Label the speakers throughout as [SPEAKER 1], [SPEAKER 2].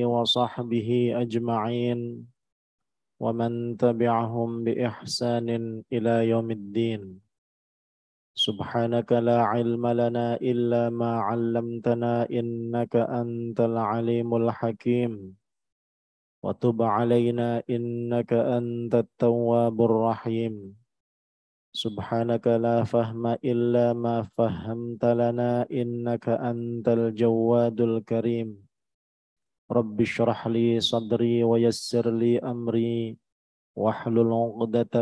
[SPEAKER 1] وصحبه أجمعين ومن تبعهم بإحسان إلى يوم الدين سبحانك لا علم لنا إلا ما علمتنا إنك أنت العليم الحكيم وتب علينا إنك أنت التواب الرحيم سبحانك لا فهم إلا ما فهمت لنا إنك أنت الجواد الكريم Rabbi syrah li sadri wa yassir li واحلل عقدة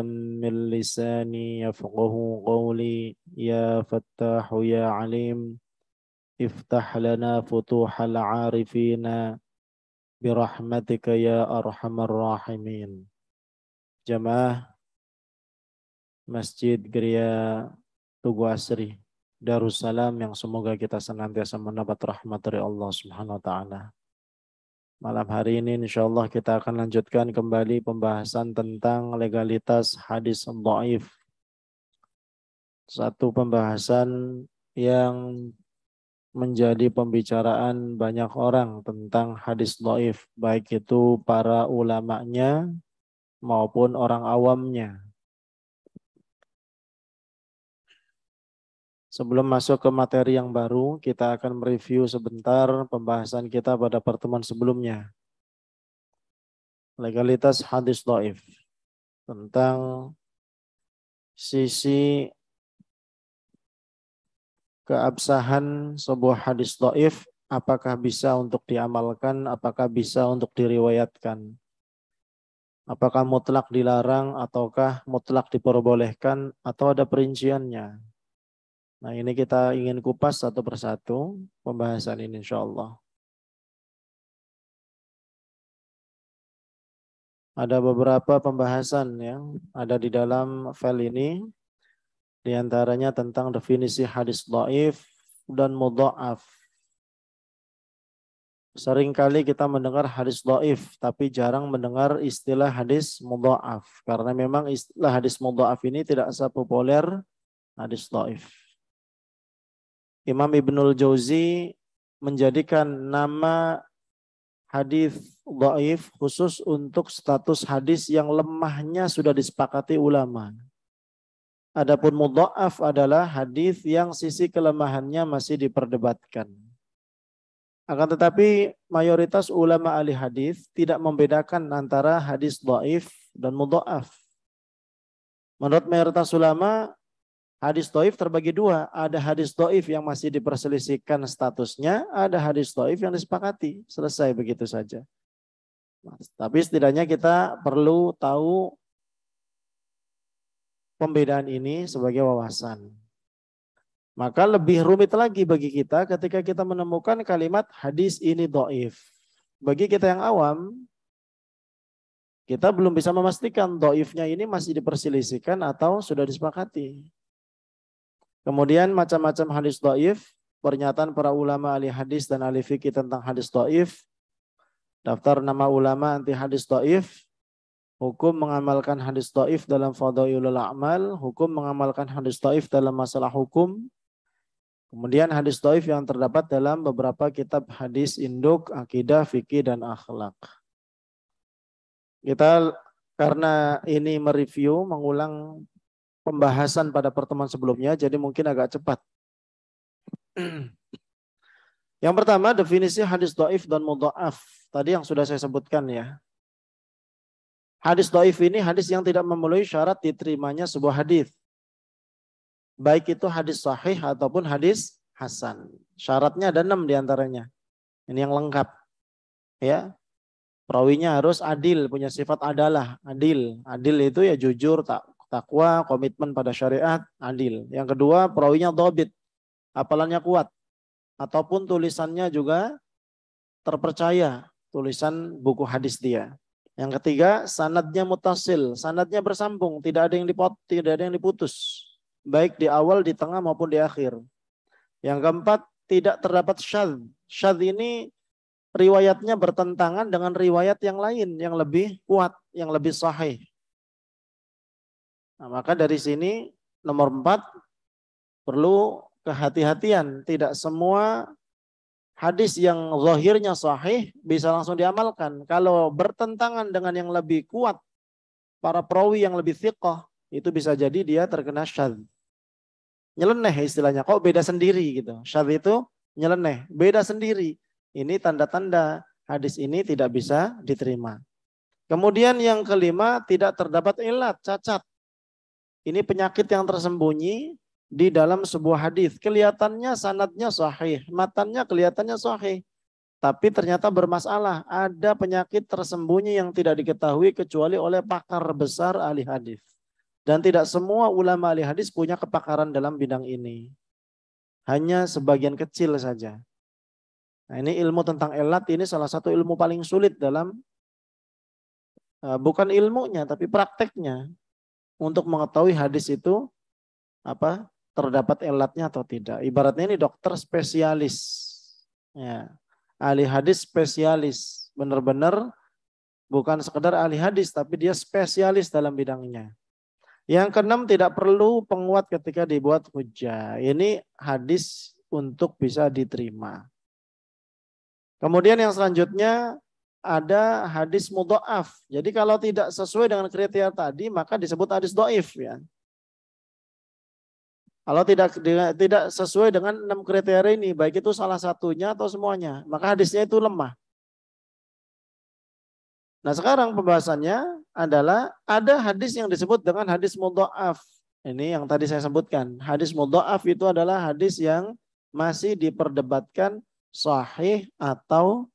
[SPEAKER 1] من لساني يفقه قولي يا فتاح يا عليم افتح لنا فتوح العارفين برحمتك يا أرحم الراحمين جماعة مسجد Geria Tugu Asri Darussalam yang semoga kita senantiasa mendapat rahmat dari Allah Subhanahu wa taala. Malam hari ini insya Allah kita akan lanjutkan kembali pembahasan tentang legalitas hadis do'if. Satu pembahasan yang menjadi pembicaraan banyak orang tentang hadis do'if. baik itu para ulamanya maupun orang awamnya. Sebelum masuk ke materi yang baru, kita akan mereview sebentar pembahasan kita pada pertemuan sebelumnya.
[SPEAKER 2] Legalitas hadis do'if. Tentang sisi
[SPEAKER 1] keabsahan sebuah hadis do'if, apakah bisa untuk diamalkan, apakah bisa untuk diriwayatkan. Apakah mutlak dilarang ataukah mutlak diperbolehkan atau ada perinciannya. Nah ini kita
[SPEAKER 2] ingin kupas satu persatu pembahasan ini insya Allah. Ada beberapa pembahasan yang
[SPEAKER 1] ada di dalam file ini. Di antaranya tentang definisi hadis do'if dan mudha'af. Seringkali kita mendengar hadis do'if, tapi jarang mendengar istilah hadis mudha'af. Karena memang istilah hadis mudha'af ini tidak sepopuler hadis do'if. Imam Ibnul Jauzi menjadikan nama hadis dhaif khusus untuk status hadis yang lemahnya sudah disepakati ulama. Adapun mudha'af adalah hadis yang sisi kelemahannya masih diperdebatkan. Akan tetapi mayoritas ulama ahli hadis tidak membedakan antara hadis dhaif dan mudha'af. Menurut mayoritas ulama, Hadis doif terbagi dua. Ada hadis doif yang masih diperselisihkan statusnya. Ada hadis doif yang disepakati. Selesai begitu saja. Mas. Tapi setidaknya kita perlu tahu pembedaan ini sebagai wawasan. Maka lebih rumit lagi bagi kita ketika kita menemukan kalimat hadis ini doif. Bagi kita yang awam, kita belum bisa memastikan doifnya ini masih diperselisihkan atau sudah disepakati. Kemudian macam-macam hadis do'if, pernyataan para ulama ahli hadis dan ahli fikih tentang hadis do'if, daftar nama ulama anti hadis do'if, hukum mengamalkan hadis ta'if dalam fadha'ilul a'mal, hukum mengamalkan hadis ta'if dalam masalah hukum, kemudian hadis ta'if yang terdapat dalam beberapa kitab hadis induk, akidah, fikih, dan akhlak. Kita karena ini mereview, mengulang pembahasan pada pertemuan sebelumnya, jadi mungkin agak cepat. Yang pertama, definisi hadis do'if dan mudha'af. Tadi yang sudah saya sebutkan ya. Hadis do'if ini hadis yang tidak memenuhi syarat diterimanya sebuah hadis. Baik itu hadis sahih ataupun hadis hasan. Syaratnya ada enam diantaranya. Ini yang lengkap. Ya, Perawinya harus adil, punya sifat adalah, adil. Adil itu ya jujur, tak takwa, komitmen pada syariat, adil. Yang kedua, perawinya dobit, apalannya kuat. Ataupun tulisannya juga terpercaya, tulisan buku hadis dia. Yang ketiga, sanadnya mutasil, sanadnya bersambung, tidak ada yang dipot, tidak ada yang diputus, baik di awal, di tengah maupun di akhir. Yang keempat, tidak terdapat syad. Syad ini riwayatnya bertentangan dengan riwayat yang lain yang lebih kuat, yang lebih sahih. Nah, maka dari sini nomor empat perlu kehati-hatian. Tidak semua hadis yang zahirnya sahih bisa langsung diamalkan. Kalau bertentangan dengan yang lebih kuat, para perawi yang lebih thiqah, itu bisa jadi dia terkena syadz. Nyeleneh istilahnya. Kok beda sendiri gitu. Syad itu nyeleneh, beda sendiri. Ini tanda-tanda hadis ini tidak bisa diterima. Kemudian yang kelima, tidak terdapat ilat, cacat. Ini penyakit yang tersembunyi di dalam sebuah hadis. Kelihatannya sanatnya sahih, matanya kelihatannya sahih. Tapi ternyata bermasalah. Ada penyakit tersembunyi yang tidak diketahui kecuali oleh pakar besar ahli hadis. Dan tidak semua ulama ahli hadis punya kepakaran dalam bidang ini. Hanya sebagian kecil saja. Nah, ini ilmu tentang elat ini salah satu ilmu paling sulit dalam eh, bukan ilmunya tapi prakteknya untuk mengetahui hadis itu apa terdapat elatnya atau tidak. Ibaratnya ini dokter spesialis. Ya. Ahli hadis spesialis. Benar-benar bukan sekedar ahli hadis tapi dia spesialis dalam bidangnya. Yang keenam tidak perlu penguat ketika dibuat hujah. Ini hadis untuk bisa diterima. Kemudian yang selanjutnya ada hadis mudha'af. Jadi kalau tidak sesuai dengan kriteria tadi, maka disebut hadis do'if. Ya. Kalau tidak tidak sesuai dengan enam kriteria ini, baik itu salah satunya atau semuanya, maka hadisnya itu lemah. Nah sekarang pembahasannya adalah ada hadis yang disebut dengan hadis mudha'af. Ini yang tadi saya sebutkan. Hadis mudha'af itu adalah hadis yang masih diperdebatkan sahih atau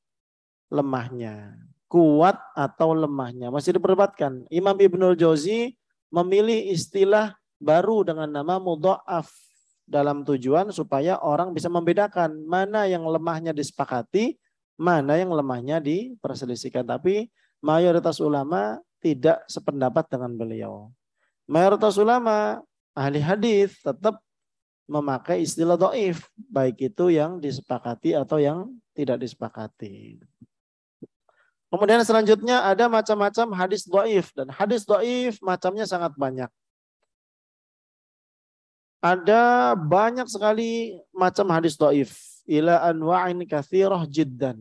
[SPEAKER 1] lemahnya. Kuat atau lemahnya. Masih diperdebatkan. Imam Ibnul Jauzi memilih istilah baru dengan nama mudha'af dalam tujuan supaya orang bisa membedakan mana yang lemahnya disepakati, mana yang lemahnya diperselisihkan. Tapi mayoritas ulama tidak sependapat dengan beliau. Mayoritas ulama ahli hadis tetap memakai istilah doif, baik itu yang disepakati atau yang tidak disepakati. Kemudian selanjutnya ada macam-macam hadis do'if. Dan hadis do'if macamnya sangat banyak. Ada banyak sekali macam hadis do'if. Ila anwa'in kathirah jiddan.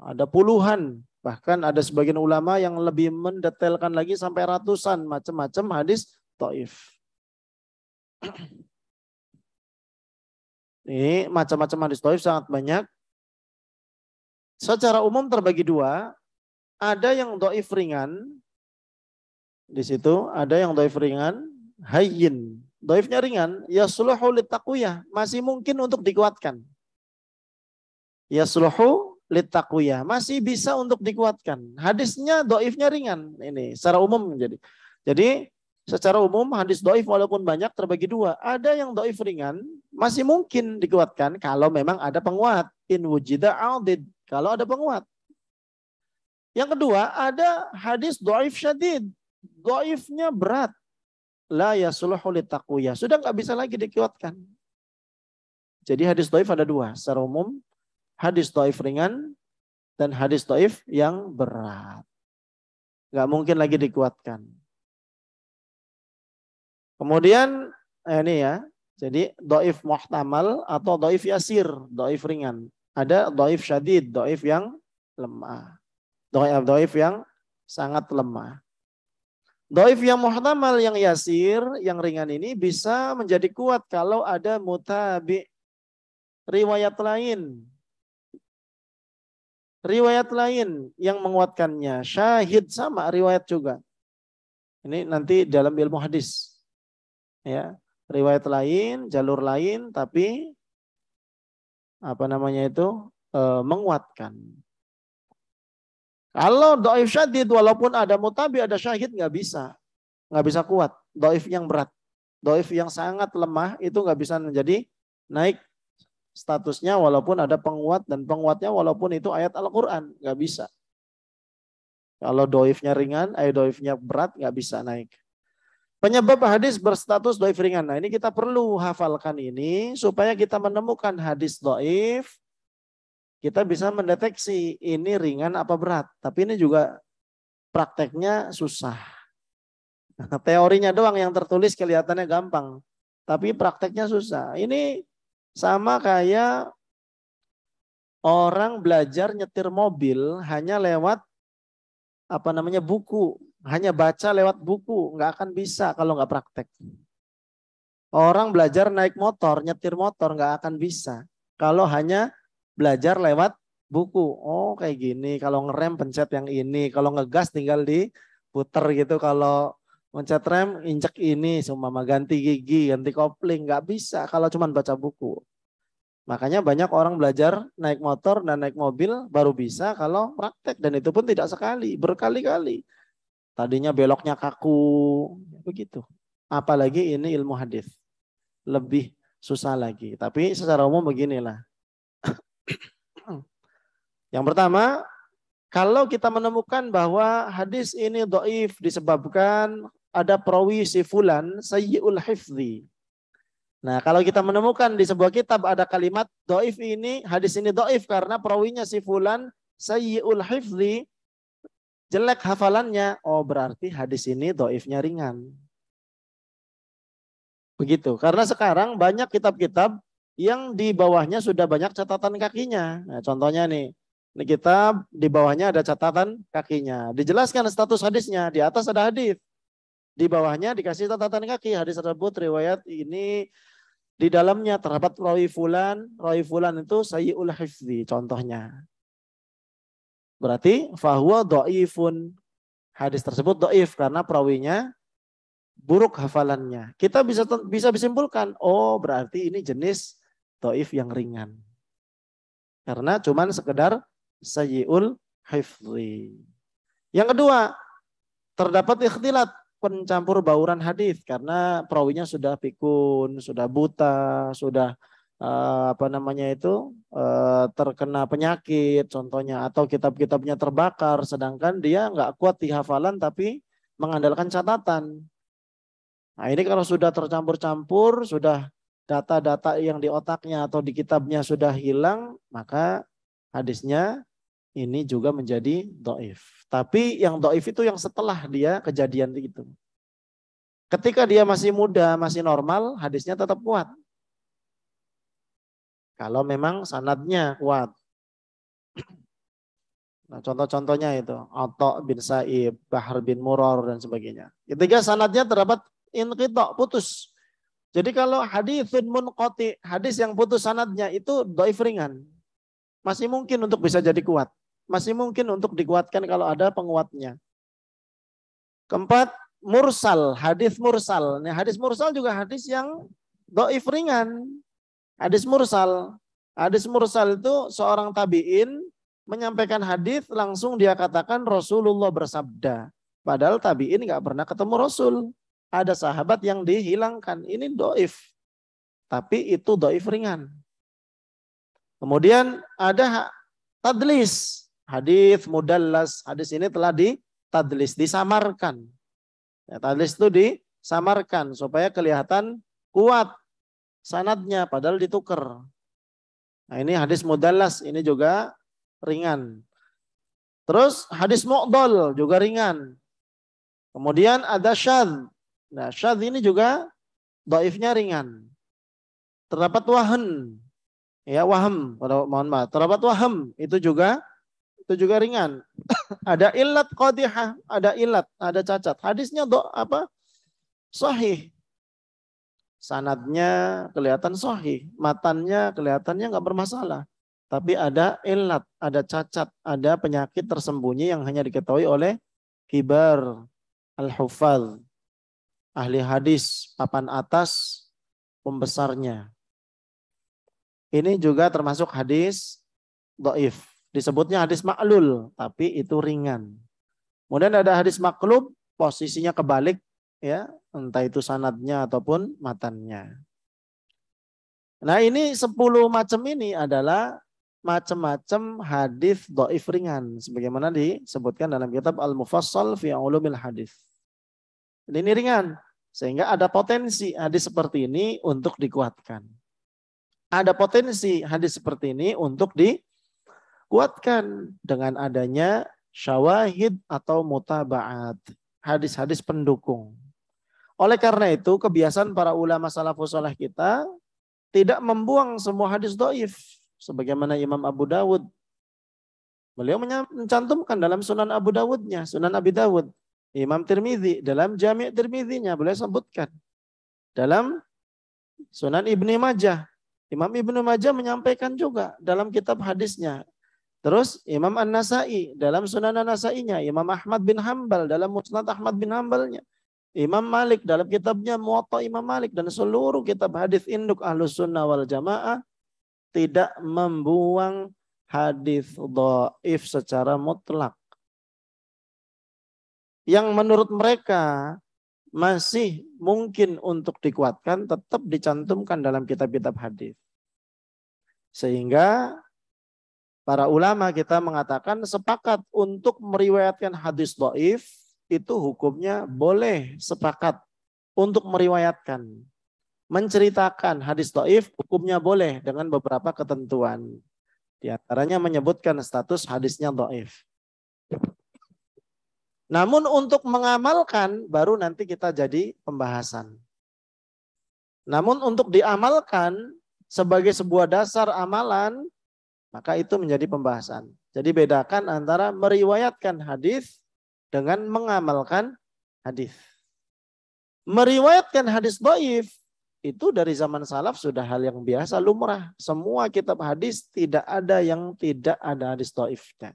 [SPEAKER 1] Ada puluhan. Bahkan ada sebagian ulama yang lebih mendetailkan lagi sampai ratusan macam-macam hadis
[SPEAKER 2] do'if. Ini macam-macam hadis do'if sangat banyak. Secara umum terbagi dua,
[SPEAKER 1] ada yang doif ringan di situ ada yang doif ringan hayyin doifnya ringan ya suluhu litakuyah masih mungkin untuk dikuatkan ya suluhu litakuyah masih bisa untuk dikuatkan hadisnya doifnya ringan ini secara umum jadi jadi secara umum hadis doif walaupun banyak terbagi dua ada yang doif ringan masih mungkin dikuatkan kalau memang ada penguat in wujida aldid kalau ada penguat yang kedua, ada hadis doif syadid. Doifnya berat. La yasuluhu litakuya. Sudah nggak bisa lagi dikuatkan. Jadi hadis doif ada dua. Secara umum, hadis doif ringan dan hadis doif yang berat. Nggak mungkin lagi dikuatkan. Kemudian, eh, ini ya. Jadi doif muhtamal atau doif yasir, doif ringan. Ada doif syadid, doif yang lemah. Ah, doif, yang sangat lemah. Doif yang muhtamal, yang yasir, yang ringan ini bisa menjadi kuat kalau ada mutabi riwayat lain. Riwayat lain yang menguatkannya. Syahid sama riwayat juga. Ini nanti dalam ilmu hadis. Ya, riwayat lain, jalur lain, tapi apa namanya itu e, menguatkan. Kalau doif syadid, walaupun ada mutabi, ada syahid, nggak bisa. Nggak bisa kuat. Doif yang berat. Doif yang sangat lemah, itu nggak bisa menjadi naik statusnya walaupun ada penguat. Dan penguatnya walaupun itu ayat Al-Quran. Nggak bisa. Kalau doifnya ringan, ayat eh, doifnya berat, nggak bisa naik. Penyebab hadis berstatus doif ringan. Nah ini kita perlu hafalkan ini supaya kita menemukan hadis doif kita bisa mendeteksi ini ringan apa berat. Tapi ini juga prakteknya susah. teorinya doang yang tertulis kelihatannya gampang, tapi prakteknya susah. Ini sama kayak orang belajar nyetir mobil hanya lewat apa namanya buku, hanya baca lewat buku, nggak akan bisa kalau nggak praktek. Orang belajar naik motor, nyetir motor nggak akan bisa kalau hanya belajar lewat buku. Oh kayak gini, kalau ngerem pencet yang ini, kalau ngegas tinggal diputer gitu, kalau mencet rem injek ini, seumpama ganti gigi, ganti kopling, nggak bisa kalau cuma baca buku. Makanya banyak orang belajar naik motor dan naik mobil baru bisa kalau praktek dan itu pun tidak sekali, berkali-kali. Tadinya beloknya kaku, begitu. Apalagi ini ilmu hadis. Lebih susah lagi. Tapi secara umum beginilah. Hmm. Yang pertama, kalau kita menemukan bahwa hadis ini doif disebabkan ada perawi si fulan sayyul hifzi. Nah, kalau kita menemukan di sebuah kitab ada kalimat doif ini, hadis ini doif karena perawinya si fulan sayyul hifzi, jelek hafalannya, oh berarti hadis ini doifnya ringan. Begitu. Karena sekarang banyak kitab-kitab yang di bawahnya sudah banyak catatan kakinya. Nah, contohnya nih, ini kitab di bawahnya ada catatan kakinya. Dijelaskan status hadisnya, di atas ada hadis. Di bawahnya dikasih catatan kaki, hadis tersebut riwayat ini di dalamnya terdapat rawi fulan, rawi fulan itu sayyul hifzi contohnya. Berarti fahuwa doifun Hadis tersebut doif karena perawinya buruk hafalannya. Kita bisa bisa disimpulkan, oh berarti ini jenis Toif yang ringan. Karena cuman sekedar sayyul hifzi. Yang kedua, terdapat ikhtilat pencampur bauran hadis karena perawinya sudah pikun, sudah buta, sudah eh, apa namanya itu eh, terkena penyakit contohnya atau kitab-kitabnya terbakar sedangkan dia nggak kuat di hafalan tapi mengandalkan catatan. Nah, ini kalau sudah tercampur-campur, sudah data-data yang di otaknya atau di kitabnya sudah hilang, maka hadisnya ini juga menjadi doif. Tapi yang doif itu yang setelah dia kejadian itu. Ketika dia masih muda, masih normal, hadisnya tetap kuat. Kalau memang sanadnya kuat. Nah, contoh-contohnya itu Atok bin Saib, Bahar bin Muror dan sebagainya. Ketika sanadnya terdapat inqita putus. Jadi kalau hadithun munqati, hadis yang putus sanadnya itu doif ringan. Masih mungkin untuk bisa jadi kuat. Masih mungkin untuk dikuatkan kalau ada penguatnya. Keempat, mursal, hadis mursal. Nah, hadis mursal juga hadis yang doif ringan. Hadis mursal. Hadis mursal itu seorang tabi'in menyampaikan hadis langsung dia katakan Rasulullah bersabda. Padahal tabi'in nggak pernah ketemu Rasul ada sahabat yang dihilangkan. Ini doif. Tapi itu doif ringan. Kemudian ada tadlis. Hadis mudallas. Hadis ini telah ditadlis, disamarkan. Ya, tadlis itu disamarkan supaya kelihatan kuat sanatnya, padahal ditukar. Nah, ini hadis mudallas, ini juga ringan. Terus hadis mu'dol juga ringan. Kemudian ada syadz. Nah, syadz ini juga doifnya ringan. Terdapat wahan. Ya, waham. Mohon maaf. Terdapat waham. Itu juga itu juga ringan. ada ilat qadihah, ada ilat, ada cacat. Hadisnya do apa? Sahih. Sanadnya kelihatan sahih, matannya kelihatannya nggak bermasalah. Tapi ada ilat, ada cacat, ada penyakit tersembunyi yang hanya diketahui oleh kibar al-hufadz ahli hadis papan atas pembesarnya. Ini juga termasuk hadis doif. Disebutnya hadis maklul, tapi itu ringan. Kemudian ada hadis maklub, posisinya kebalik, ya entah itu sanatnya ataupun matannya. Nah ini 10 macam ini adalah macam-macam hadis doif ringan. Sebagaimana disebutkan dalam kitab Al-Mufassal fi ulumil hadis. Ini ringan. Sehingga ada potensi hadis seperti ini untuk dikuatkan. Ada potensi hadis seperti ini untuk dikuatkan dengan adanya syawahid atau mutabaat. Hadis-hadis pendukung. Oleh karena itu kebiasaan para ulama salafus soleh kita tidak membuang semua hadis doif. Sebagaimana Imam Abu Dawud Beliau mencantumkan dalam Sunan Abu Dawudnya, Sunan Abi Dawud. Imam Tirmidzi dalam Jami' Tirmizinya boleh sebutkan. Dalam Sunan Ibni Majah, Imam Ibnu Majah menyampaikan juga dalam kitab hadisnya. Terus Imam An-Nasai dalam Sunan An-Nasai-nya, Imam Ahmad bin Hambal dalam Musnad Ahmad bin Hambalnya. Imam Malik dalam kitabnya Muwatta Imam Malik dan seluruh kitab hadis induk Ahlus Sunnah wal Jamaah tidak membuang hadis dhaif secara mutlak yang menurut mereka masih mungkin untuk dikuatkan tetap dicantumkan dalam kitab-kitab hadis. Sehingga para ulama kita mengatakan sepakat untuk meriwayatkan hadis doif itu hukumnya boleh sepakat untuk meriwayatkan. Menceritakan hadis doif hukumnya boleh dengan beberapa ketentuan. Di antaranya menyebutkan status hadisnya doif. Namun untuk mengamalkan baru nanti kita jadi pembahasan. Namun untuk diamalkan sebagai sebuah dasar amalan, maka itu menjadi pembahasan. Jadi bedakan antara meriwayatkan hadis dengan mengamalkan hadis. Meriwayatkan hadis doif itu dari zaman salaf sudah hal yang biasa lumrah. Semua kitab hadis tidak ada yang tidak ada hadis doifnya.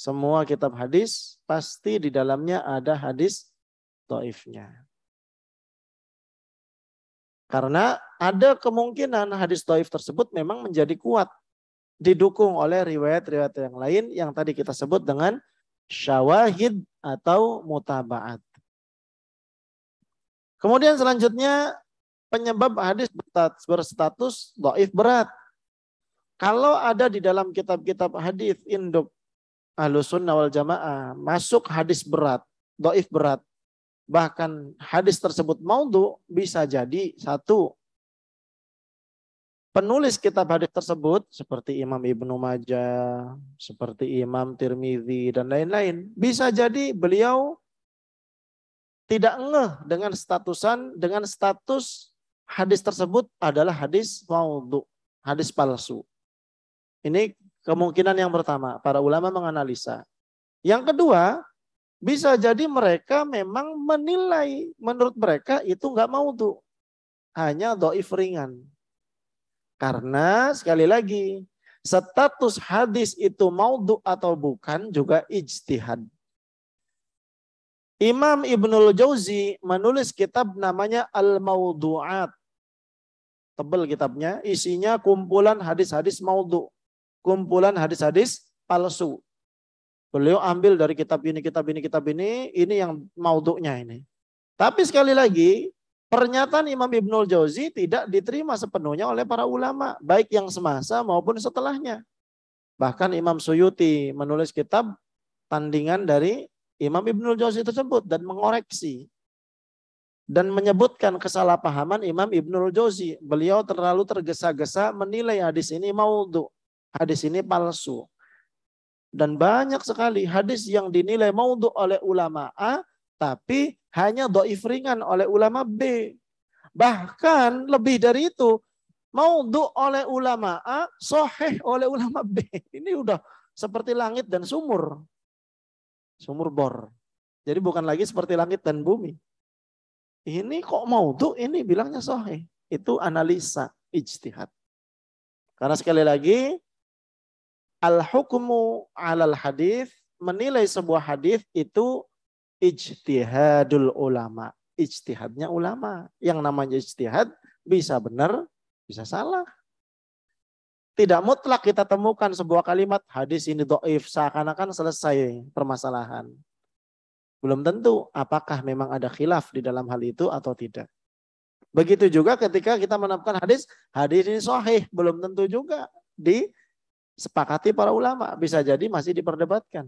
[SPEAKER 1] Semua kitab hadis pasti di dalamnya ada hadis toifnya. Karena ada kemungkinan hadis toif tersebut memang menjadi kuat. Didukung oleh riwayat-riwayat yang lain yang tadi kita sebut dengan syawahid atau mutabaat. Kemudian selanjutnya penyebab hadis berstatus doif berat. Kalau ada di dalam kitab-kitab hadis induk ahlu sunnah wal jamaah masuk hadis berat, doif berat, bahkan hadis tersebut maudhu bisa jadi satu penulis kitab hadis tersebut seperti Imam Ibnu Majah, seperti Imam Tirmidzi dan lain-lain, bisa jadi beliau tidak ngeh dengan statusan dengan status hadis tersebut adalah hadis maudhu, hadis palsu. Ini Kemungkinan yang pertama, para ulama menganalisa. Yang kedua, bisa jadi mereka memang menilai menurut mereka itu nggak mau tuh. Hanya doif ringan. Karena sekali lagi, status hadis itu maudhu atau bukan juga ijtihad. Imam Ibnul Jauzi menulis kitab namanya Al-Maudu'at. Tebel kitabnya, isinya kumpulan hadis-hadis maudhu kumpulan hadis-hadis palsu. Beliau ambil dari kitab ini, kitab ini, kitab ini, ini yang mauduknya ini. Tapi sekali lagi, pernyataan Imam Ibnul Jauzi tidak diterima sepenuhnya oleh para ulama, baik yang semasa maupun setelahnya. Bahkan Imam Suyuti menulis kitab tandingan dari Imam Ibnul Jauzi tersebut dan mengoreksi dan menyebutkan kesalahpahaman Imam Ibnul Jauzi. Beliau terlalu tergesa-gesa menilai hadis ini maudhu hadis ini palsu. Dan banyak sekali hadis yang dinilai maudhu oleh ulama A, tapi hanya doif ringan oleh ulama B. Bahkan lebih dari itu, maudhu oleh ulama A, soheh oleh ulama B. Ini udah seperti langit dan sumur. Sumur bor. Jadi bukan lagi seperti langit dan bumi. Ini kok maudhu, ini bilangnya soheh. Itu analisa ijtihad. Karena sekali lagi al-hukmu alal hadis menilai sebuah hadis itu ijtihadul ulama. Ijtihadnya ulama. Yang namanya ijtihad bisa benar, bisa salah. Tidak mutlak kita temukan sebuah kalimat hadis ini do'if seakan-akan selesai permasalahan. Belum tentu apakah memang ada khilaf di dalam hal itu atau tidak. Begitu juga ketika kita menemukan hadis, hadis ini sahih. Belum tentu juga di sepakati para ulama. Bisa jadi masih diperdebatkan.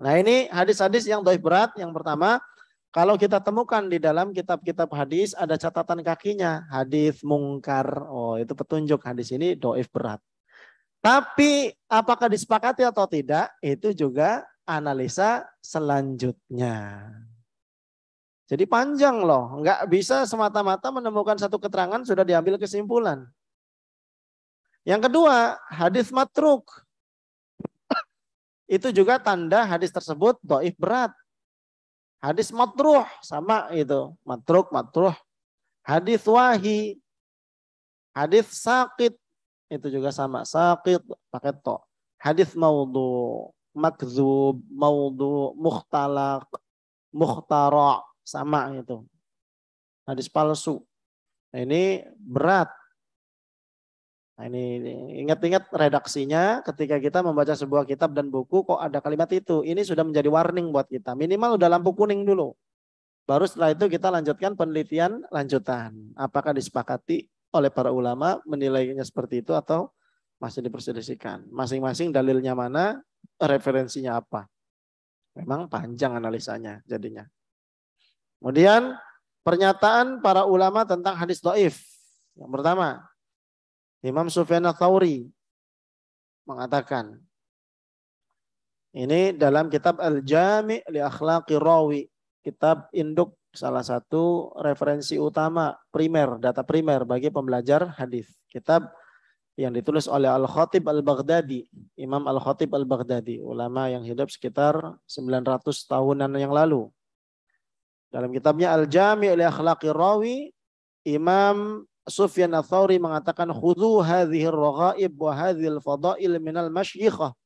[SPEAKER 1] Nah ini hadis-hadis yang doif berat. Yang pertama, kalau kita temukan di dalam kitab-kitab hadis ada catatan kakinya. Hadis mungkar. Oh itu petunjuk hadis ini doif berat. Tapi apakah disepakati atau tidak itu juga analisa selanjutnya. Jadi panjang loh, nggak bisa semata-mata menemukan satu keterangan sudah diambil kesimpulan. Yang kedua, hadis matruk. Itu juga tanda hadis tersebut doif berat. Hadis matruh sama itu. Matruk, matruh. Hadis wahi. Hadis sakit. Itu juga sama. Sakit pakai to. Hadis maudhu. Makzub, maudhu, mukhtalak, mukhtara. Sama itu. Hadis palsu. Nah, ini berat Nah, ini ingat-ingat redaksinya ketika kita membaca sebuah kitab dan buku kok ada kalimat itu. Ini sudah menjadi warning buat kita. Minimal udah lampu kuning dulu. Baru setelah itu kita lanjutkan penelitian lanjutan. Apakah disepakati oleh para ulama menilainya seperti itu atau masih diperselisihkan. Masing-masing dalilnya mana, referensinya apa. Memang panjang analisanya jadinya. Kemudian pernyataan para ulama tentang hadis doif. Yang pertama, Imam Sufyan Tha'uri mengatakan ini dalam kitab Al-Jami' li Akhlaqi Rawi, kitab induk salah satu referensi utama primer, data primer bagi pembelajar hadis. Kitab yang ditulis oleh Al-Khatib Al-Baghdadi, Imam Al-Khatib Al-Baghdadi, ulama yang hidup sekitar 900 tahunan yang lalu. Dalam kitabnya Al-Jami' li Akhlaqi Rawi, Imam Sufyan al-Thawri mengatakan khudhu hadhih raghaib wa al fadail al masyikhah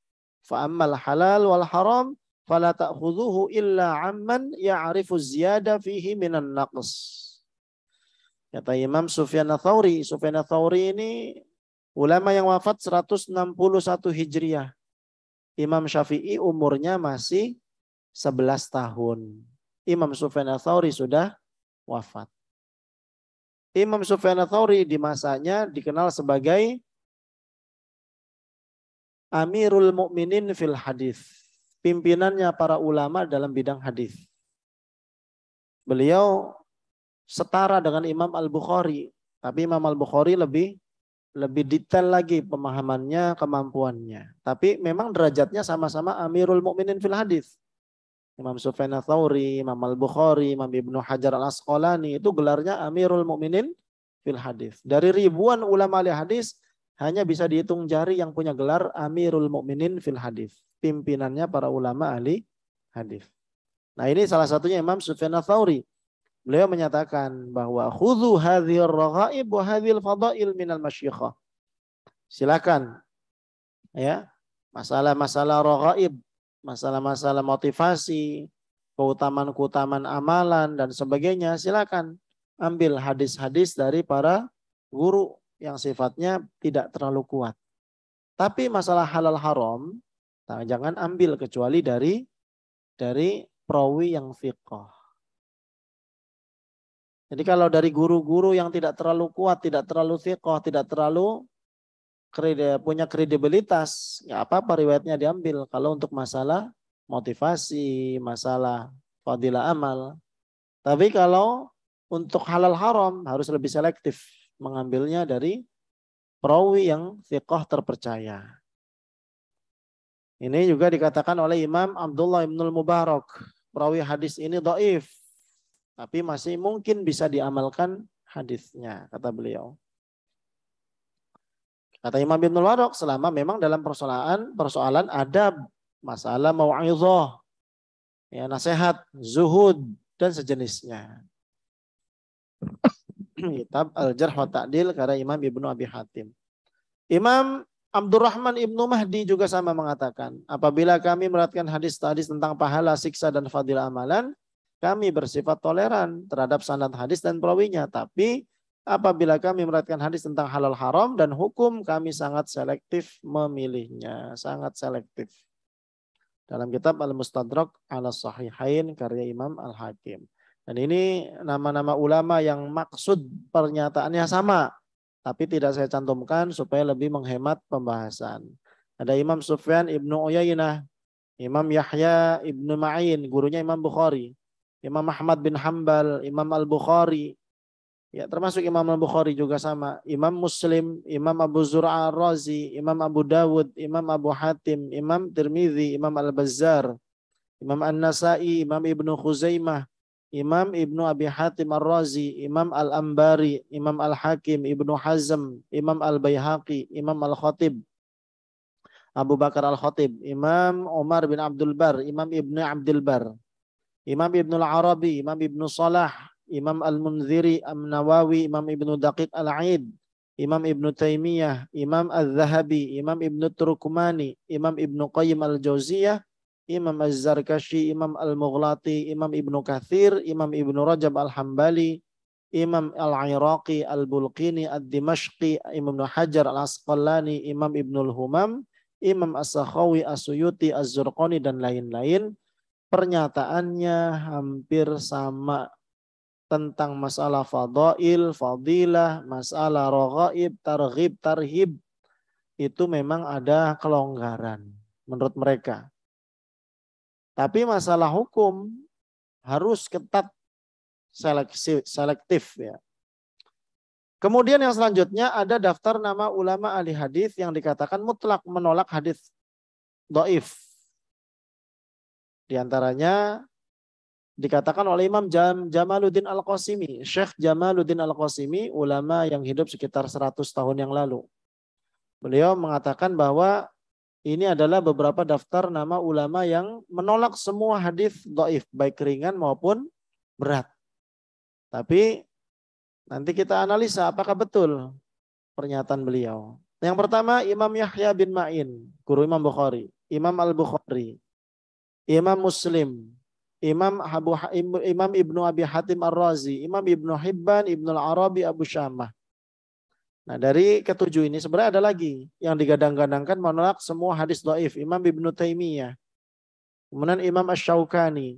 [SPEAKER 1] fa al halal wal haram fala ta'khudhuhu illa amman ya'rifu ziyada fihi min minan naqs. Kata Imam Sufyan al-Thawri. Sufyan al-Thawri ini ulama yang wafat 161 Hijriah. Imam Syafi'i umurnya masih 11 tahun. Imam Sufyan al-Thawri sudah wafat. Imam Sufyan Thawri di masanya dikenal sebagai Amirul Mukminin fil hadis, pimpinannya para ulama dalam bidang hadis. Beliau setara dengan Imam Al-Bukhari, tapi Imam Al-Bukhari lebih lebih detail lagi pemahamannya, kemampuannya. Tapi memang derajatnya sama-sama Amirul Mukminin fil hadis. Imam Sufyan Thawri, Imam Al-Bukhari, Imam Ibnu Hajar Al-Asqalani itu gelarnya Amirul Mukminin fil hadis. Dari ribuan ulama ahli hadis hanya bisa dihitung jari yang punya gelar Amirul Mukminin fil hadis, pimpinannya para ulama ahli hadis. Nah, ini salah satunya Imam Sufyan Thawri. Beliau menyatakan bahwa khudhu hadhil raghaib wa hadhil fadail minal masyikhah. Silakan ya, masalah-masalah raghaib masalah-masalah motivasi, keutamaan-keutamaan amalan dan sebagainya, silakan ambil hadis-hadis dari para guru yang sifatnya tidak terlalu kuat. Tapi masalah halal haram, nah, jangan ambil kecuali dari dari perawi yang fiqh. Jadi kalau dari guru-guru yang tidak terlalu kuat, tidak terlalu fiqh, tidak terlalu kredi, punya kredibilitas, nggak apa-apa riwayatnya diambil. Kalau untuk masalah motivasi, masalah fadilah amal. Tapi kalau untuk halal haram harus lebih selektif mengambilnya dari perawi yang thiqah terpercaya. Ini juga dikatakan oleh Imam Abdullah ibn Mubarak. Perawi hadis ini do'if. Tapi masih mungkin bisa diamalkan hadisnya, kata beliau. Kata Imam Ibn Warok, selama memang dalam persoalan persoalan adab, masalah mau'izah, ya, nasihat, zuhud, dan sejenisnya. Kitab Al-Jarh wa Ta'dil karya Imam Ibnu Abi Hatim. Imam Abdurrahman Ibnu Mahdi juga sama mengatakan, apabila kami meratkan hadis-hadis tentang pahala, siksa, dan fadilah amalan, kami bersifat toleran terhadap sanad hadis dan perawinya. Tapi apabila kami meratkan hadis tentang halal haram dan hukum kami sangat selektif memilihnya sangat selektif dalam kitab Al-Mustadrak Al Sahihain karya Imam Al-Hakim. Dan ini nama-nama ulama yang maksud pernyataannya sama, tapi tidak saya cantumkan supaya lebih menghemat pembahasan. Ada Imam Sufyan Ibnu Uyainah, Imam Yahya Ibnu Ma'in, gurunya Imam Bukhari, Imam Ahmad bin Hambal, Imam Al-Bukhari, Ya, termasuk Imam Al-Bukhari juga sama, Imam Muslim, Imam Abu Zur'a Razi, Imam Abu Dawud, Imam Abu Hatim, Imam Tirmidzi, Imam Al-Bazzar, Imam An-Nasai, Imam Ibnu Khuzaimah, Imam Ibnu Abi Hatim Ar-Razi, Imam Al-Ambari, Imam Al-Hakim, Ibnu Hazm, Imam al bayhaqi Imam Al-Khatib, Abu Bakar Al-Khatib, Imam Umar bin Abdul Bar, Imam Ibnu Abdul Bar, Imam Ibnu Al-Arabi, Imam Ibnu Salah, Imam Al-Munziri, Imam nawawi Imam Ibnu Daqiq Al-Aid, Imam Ibnu Taimiyah, Imam Az-Zahabi, Imam Ibnu Turkumani Imam Ibnu Qayyim Al-Jauziyah, Imam Az-Zarkashi, Imam Al-Mughlati, Imam Ibnu Kathir, Imam Ibnu Rajab Al-Hambali, Imam Al-Iraqi, Al-Bulqini, Ad-Dimashqi, Imam Hajar Al-Asqalani, Imam Ibnu Al-Humam, Imam As-Sakhawi, As-Suyuti, Az-Zurqani, dan lain-lain. Pernyataannya hampir sama tentang masalah fadail, fadilah, masalah raghaib, targhib, tarhib itu memang ada kelonggaran menurut mereka. Tapi masalah hukum harus ketat seleksi, selektif ya. Kemudian yang selanjutnya ada daftar nama ulama ahli hadis yang dikatakan mutlak menolak hadis doif. Di antaranya dikatakan oleh Imam Jam, Jamaluddin Al-Qasimi, Syekh Jamaluddin Al-Qasimi, ulama yang hidup sekitar 100 tahun yang lalu. Beliau mengatakan bahwa ini adalah beberapa daftar nama ulama yang menolak semua hadis doif, baik ringan maupun berat. Tapi nanti kita analisa apakah betul pernyataan beliau. Yang pertama Imam Yahya bin Ma'in, guru Imam Bukhari, Imam Al-Bukhari, Imam Muslim, Imam Abu Imam Ibnu Abi Hatim Ar-Razi, Imam Ibnu Hibban, Ibnu Al-Arabi, Abu Syamah. Nah, dari ketujuh ini sebenarnya ada lagi yang digadang-gadangkan menolak semua hadis dhaif, Imam Ibnu Taimiyah. Kemudian Imam Asy-Syaukani.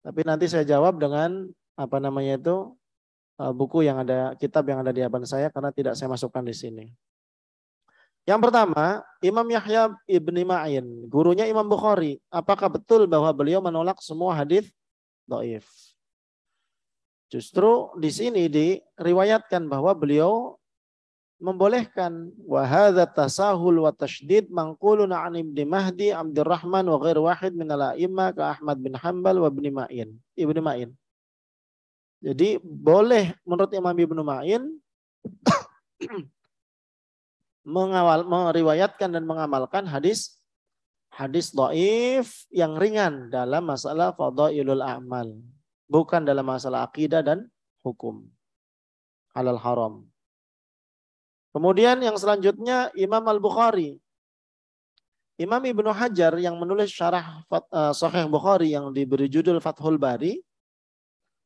[SPEAKER 1] Tapi nanti saya jawab dengan apa namanya itu eh, buku yang ada kitab yang ada di depan saya karena tidak saya masukkan di sini. Yang pertama, Imam Yahya ibni Ma'in, gurunya Imam Bukhari. Apakah betul bahwa beliau menolak semua hadis doif? Justru di sini diriwayatkan bahwa beliau membolehkan wahada tasahul wa tashdid mangkulun an ibni Mahdi Abdurrahman wa ghair wahid min imma ka Ahmad bin Hanbal wa ibni Ma'in. Ibni Ma'in. Jadi boleh menurut Imam Ibnu Ma'in mengawal meriwayatkan dan mengamalkan hadis hadis doif yang ringan dalam masalah fadailul amal bukan dalam masalah akidah dan hukum halal haram kemudian yang selanjutnya Imam Al Bukhari Imam Ibnu Hajar yang menulis syarah eh, Sahih Bukhari yang diberi judul Fathul Bari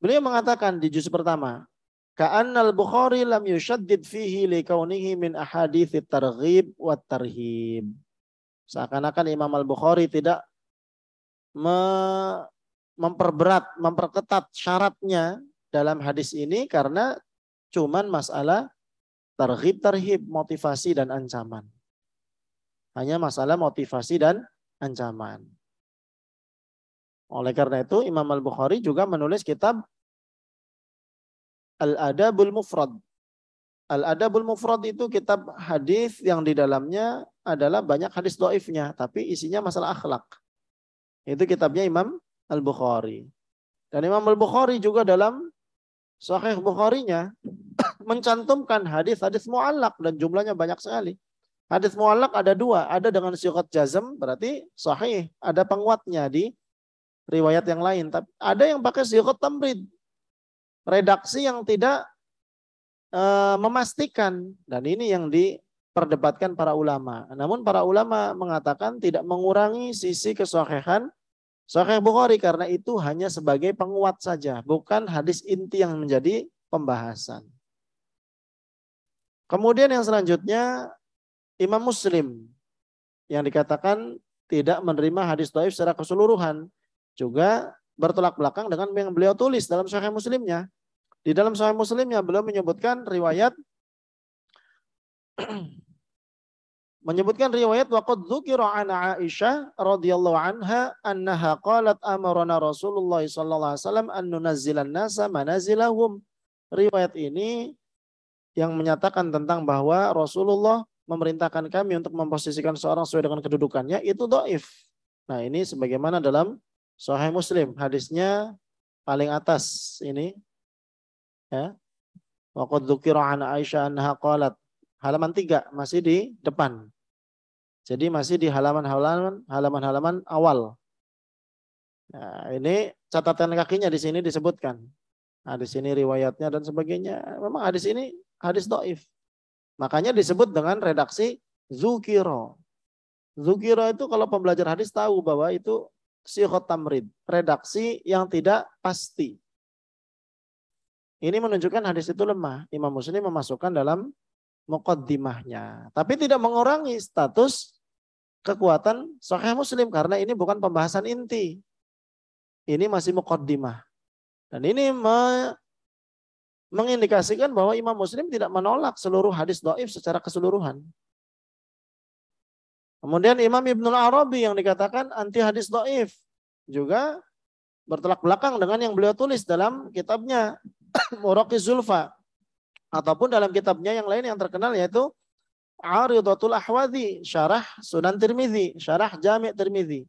[SPEAKER 1] beliau mengatakan di juz pertama al Bukhari lam yushaddid fihi likaunihi min ahadithi targhib wa tarhib. Seakan-akan Imam Al-Bukhari tidak memperberat, memperketat syaratnya dalam hadis ini karena cuman masalah targhib-tarhib, motivasi dan ancaman. Hanya masalah motivasi dan ancaman. Oleh karena itu Imam Al-Bukhari juga menulis kitab Al-Adabul Mufrad. Al-Adabul Mufrad itu kitab hadis yang di dalamnya adalah banyak hadis doifnya, tapi isinya masalah akhlak. Itu kitabnya Imam Al-Bukhari. Dan Imam Al-Bukhari juga dalam Sahih Bukhari-nya mencantumkan hadis-hadis mu'allak dan jumlahnya banyak sekali. Hadis mu'allak ada dua, ada dengan syukat jazm berarti sahih, ada penguatnya di riwayat yang lain. Tapi ada yang pakai syukat tamrid, redaksi yang tidak eh, memastikan dan ini yang diperdebatkan para ulama. Namun para ulama mengatakan tidak mengurangi sisi kesohihan Sahih Bukhari karena itu hanya sebagai penguat saja, bukan hadis inti yang menjadi pembahasan. Kemudian yang selanjutnya Imam Muslim yang dikatakan tidak menerima hadis taif secara keseluruhan juga bertolak belakang dengan yang beliau tulis dalam Sahih Muslimnya. Di dalam Sahih Muslimnya beliau menyebutkan riwayat menyebutkan riwayat waqad dzukira an Aisyah radhiyallahu anha annaha qalat amarna Rasulullah sallallahu alaihi wasallam an nunazzilan nasa manazilahum. Riwayat ini yang menyatakan tentang bahwa Rasulullah memerintahkan kami untuk memposisikan seorang sesuai dengan kedudukannya itu doif. Nah ini sebagaimana dalam Sahih Muslim hadisnya paling atas ini ya. Waqad dzukira an Aisyah anha qalat. Halaman 3 masih di depan. Jadi masih di halaman-halaman halaman-halaman awal. Nah, ini catatan kakinya di sini disebutkan. Nah, di sini riwayatnya dan sebagainya. Memang hadis ini hadis doif. Makanya disebut dengan redaksi zukiro. Zukiro itu kalau pembelajar hadis tahu bahwa itu sikhot tamrid, redaksi yang tidak pasti. Ini menunjukkan hadis itu lemah. Imam Muslim memasukkan dalam mukaddimahnya. Tapi tidak mengurangi status kekuatan sahih Muslim karena ini bukan pembahasan inti. Ini masih mukaddimah. Dan ini me mengindikasikan bahwa Imam Muslim tidak menolak seluruh hadis doif secara keseluruhan. Kemudian Imam Ibnul Arabi yang dikatakan anti hadis do'if. Juga bertelak belakang dengan yang beliau tulis dalam kitabnya Muraqi Zulfa. Ataupun dalam kitabnya yang lain yang terkenal yaitu Aridatul Ahwadi, Syarah Sunan Tirmizi Syarah Jami' Tirmizi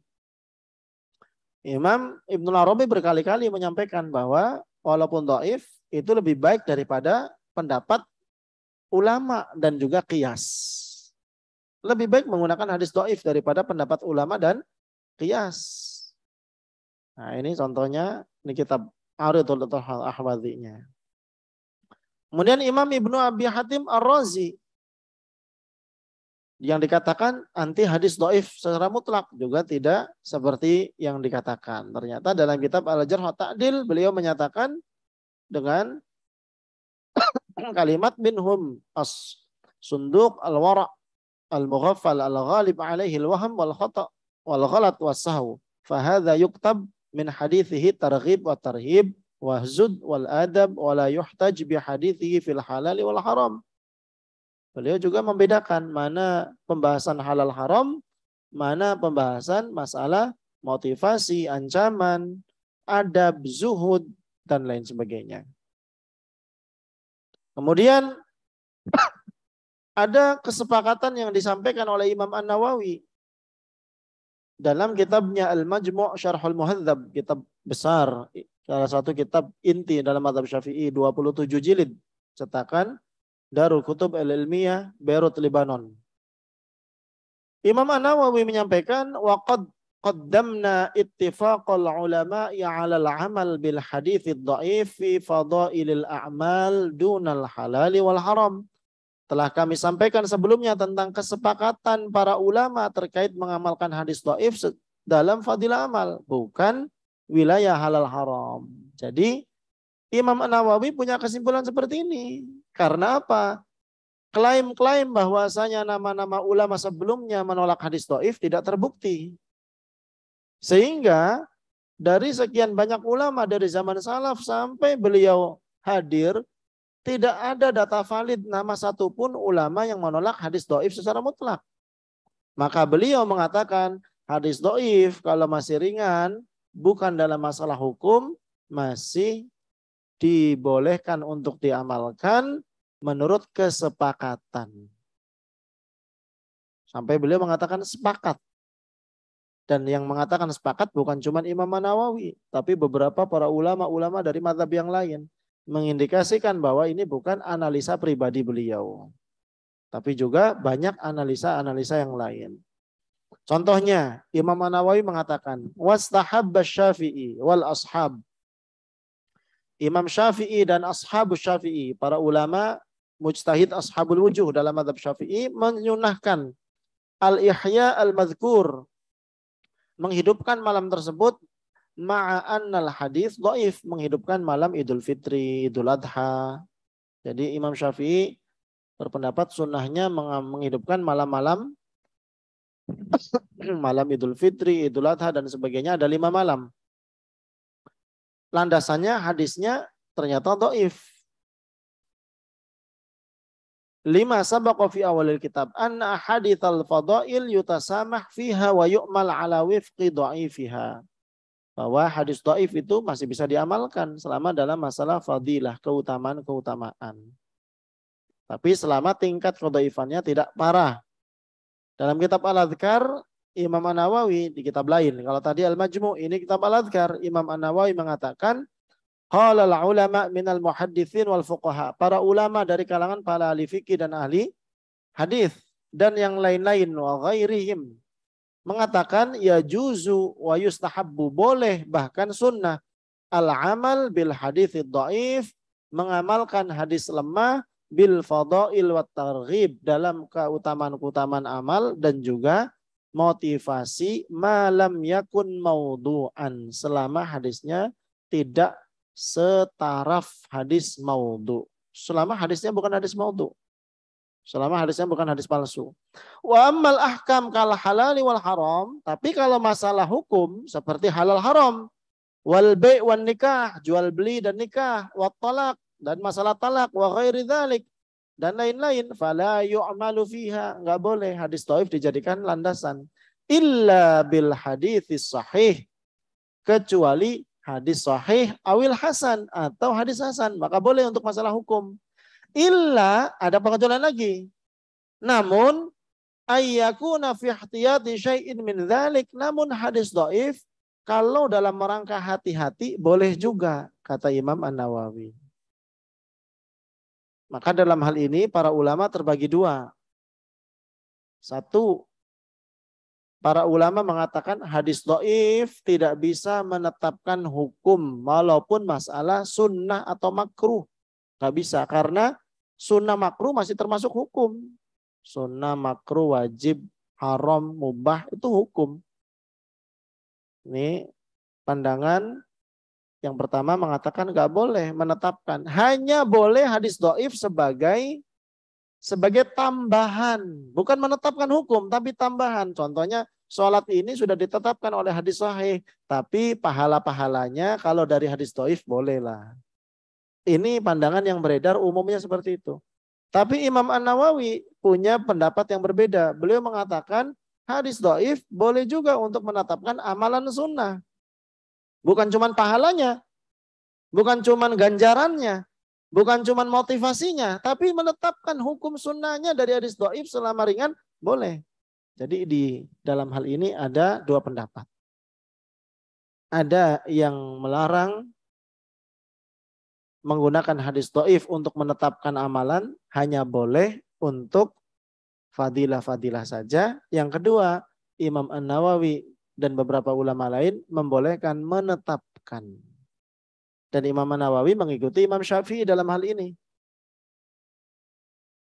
[SPEAKER 1] Imam Ibnul Arabi berkali-kali menyampaikan bahwa walaupun do'if, itu lebih baik daripada pendapat ulama dan juga kias. Lebih baik menggunakan hadis do'if daripada pendapat ulama dan kias. Nah ini contohnya, ini kitab Tuhal Ahwadinya. Kemudian Imam Ibnu Abi Hatim Ar-Razi yang dikatakan anti hadis doif secara mutlak juga tidak seperti yang dikatakan. Ternyata dalam kitab Al-Jarh Ta'dil beliau menyatakan dengan kalimat minhum as sunduk al-wara al-mughaffal al-ghalib alaihi al-waham wal khata wal ghalat was sahw fa yuktab min hadithihi targhib wa tarhib wa zud wal adab wa la yuhtaj bi hadithihi fil halali wal haram beliau juga membedakan mana pembahasan halal haram mana pembahasan masalah motivasi ancaman adab zuhud dan lain sebagainya kemudian ada kesepakatan yang disampaikan oleh Imam An-Nawawi dalam kitabnya Al-Majmu' Syarhul Muhadzab, kitab besar, salah satu kitab inti dalam madhab Syafi'i, 27 jilid, cetakan Darul Kutub Al-Ilmiyah, Beirut, Lebanon. Imam An-Nawawi menyampaikan waqad qaddamna ittifaqal ulama'i 'ala amal bil hadits dhaif fi fadailil a'mal dunal halali wal haram. Telah kami sampaikan sebelumnya tentang kesepakatan para ulama terkait mengamalkan hadis do'if dalam fadilah amal. Bukan wilayah halal haram. Jadi Imam Nawawi punya kesimpulan seperti ini. Karena apa? Klaim-klaim bahwasanya nama-nama ulama sebelumnya menolak hadis do'if tidak terbukti. Sehingga dari sekian banyak ulama dari zaman salaf sampai beliau hadir tidak ada data valid nama satupun ulama yang menolak hadis doif secara mutlak. Maka beliau mengatakan hadis doif kalau masih ringan bukan dalam masalah hukum masih dibolehkan untuk diamalkan menurut kesepakatan. Sampai beliau mengatakan sepakat. Dan yang mengatakan sepakat bukan cuma Imam Nawawi, tapi beberapa para ulama-ulama dari madhab yang lain mengindikasikan bahwa ini bukan analisa pribadi beliau. Tapi juga banyak analisa-analisa yang lain. Contohnya, Imam nawawi mengatakan, Wastahabba syafi'i wal ashab. Imam Syafi'i dan ashabu Syafi'i, para ulama mujtahid ashabul wujuh dalam madhab Syafi'i, menyunahkan al-ihya al-madhkur. Menghidupkan malam tersebut ma'annal hadis do'if menghidupkan malam idul fitri, idul adha. Jadi Imam Syafi'i berpendapat sunnahnya menghidupkan malam-malam malam idul fitri, idul adha dan sebagainya ada lima malam. Landasannya hadisnya ternyata do'if lima sabaqa fi awalil kitab anna hadithal fadail yutasamah fiha wa yu'mal ala wifqi dha'ifiha bahwa hadis doif itu masih bisa diamalkan selama dalam masalah fadilah, keutamaan-keutamaan. Tapi selama tingkat kedoifannya tidak parah. Dalam kitab Al-Adhkar, Imam An-Nawawi di kitab lain. Kalau tadi Al-Majmu, ini kitab Al-Adhkar. Imam An-Nawawi mengatakan, Halal ulama minal muhaddithin wal fuqaha. Para ulama dari kalangan para ahli fikih dan ahli hadis dan yang lain-lain wa ghairihim mengatakan ya juzu wa yustahabbu boleh bahkan sunnah al amal bil hadis dhaif mengamalkan hadis lemah bil fadail wa targhib dalam keutamaan-keutamaan amal dan juga motivasi malam yakun maudu'an selama hadisnya tidak setaraf hadis maudu. Selama hadisnya bukan hadis maudu. Selama hadisnya bukan hadis palsu. Wa ammal ahkam kal halali wal haram. Tapi kalau masalah hukum seperti halal haram. Wal bay' wan nikah. Jual beli dan nikah. Wa talak. Dan masalah talak. Wa ghairi dhalik. Dan lain-lain. Fala yu'malu fiha. Nggak boleh. Hadis taif dijadikan landasan. Illa bil hadithis sahih. Kecuali hadis sahih awil hasan atau hadis hasan. Maka boleh untuk masalah hukum. Illa ada pengecualian lagi. Namun ayyakuna fi ihtiyati syai'in min dzalik namun hadis dhaif kalau dalam rangka hati-hati boleh juga kata Imam An-Nawawi. Maka dalam hal ini para ulama terbagi dua. Satu, para ulama mengatakan hadis do'if tidak bisa menetapkan hukum walaupun masalah sunnah atau makruh. Nggak bisa karena sunnah makruh masih termasuk hukum. Sunnah makruh wajib haram mubah itu hukum. Ini pandangan yang pertama mengatakan gak boleh menetapkan. Hanya boleh hadis doif sebagai sebagai tambahan. Bukan menetapkan hukum, tapi tambahan. Contohnya sholat ini sudah ditetapkan oleh hadis sahih. Tapi pahala-pahalanya kalau dari hadis doif bolehlah. Ini pandangan yang beredar umumnya seperti itu. Tapi Imam An Nawawi punya pendapat yang berbeda. Beliau mengatakan hadis doif boleh juga untuk menetapkan amalan sunnah. Bukan cuma pahalanya, bukan cuma ganjarannya, bukan cuma motivasinya, tapi menetapkan hukum sunnahnya dari hadis doif selama ringan boleh. Jadi di dalam hal ini ada dua pendapat. Ada yang melarang menggunakan hadis do'if untuk menetapkan amalan hanya boleh untuk fadilah-fadilah saja. Yang kedua, Imam An-Nawawi dan beberapa ulama lain membolehkan menetapkan. Dan Imam An-Nawawi mengikuti Imam Syafi'i dalam hal ini.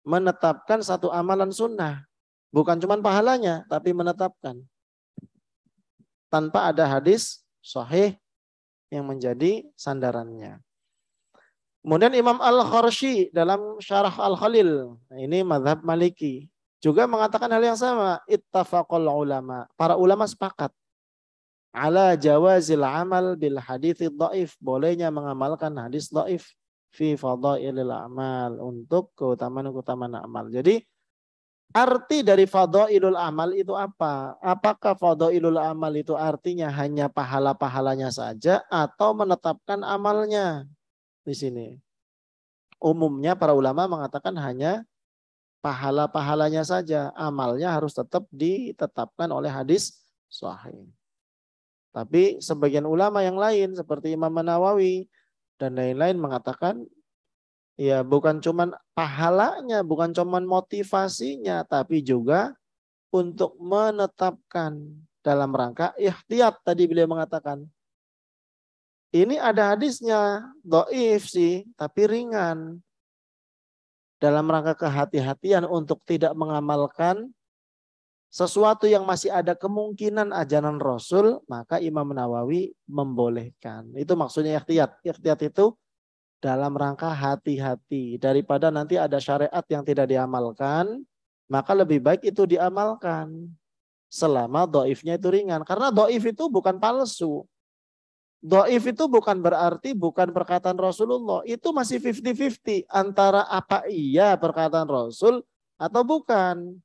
[SPEAKER 1] Menetapkan satu amalan sunnah. Bukan cuma pahalanya, tapi menetapkan. Tanpa ada hadis sahih yang menjadi sandarannya. Kemudian Imam Al-Kharshi dalam Syarah Al-Khalil, nah, ini madhab Maliki, juga mengatakan hal yang sama. Ittafaqul ulama. Para ulama sepakat. Ala jawazil amal bil hadithi da'if. Bolehnya mengamalkan hadis da'if. Fi fadailil amal. Untuk keutamaan-keutamaan amal. Jadi arti dari fadailul amal itu apa? Apakah fadailul amal itu artinya hanya pahala-pahalanya saja atau menetapkan amalnya? di sini. Umumnya para ulama mengatakan hanya pahala-pahalanya saja, amalnya harus tetap ditetapkan oleh hadis sahih. Tapi sebagian ulama yang lain seperti Imam Nawawi dan lain-lain mengatakan ya bukan cuman pahalanya, bukan cuman motivasinya, tapi juga untuk menetapkan dalam rangka ihtiyat tadi beliau mengatakan ini ada hadisnya, doif sih, tapi ringan. Dalam rangka kehati-hatian untuk tidak mengamalkan sesuatu yang masih ada kemungkinan ajaran Rasul, maka Imam Nawawi membolehkan. Itu maksudnya ikhtiyat. Ikhtiyat itu dalam rangka hati-hati. Daripada nanti ada syariat yang tidak diamalkan, maka lebih baik itu diamalkan. Selama doifnya itu ringan. Karena doif itu bukan palsu. Do'if itu bukan berarti bukan perkataan Rasulullah. Itu masih 50-50 antara apa iya perkataan Rasul atau bukan.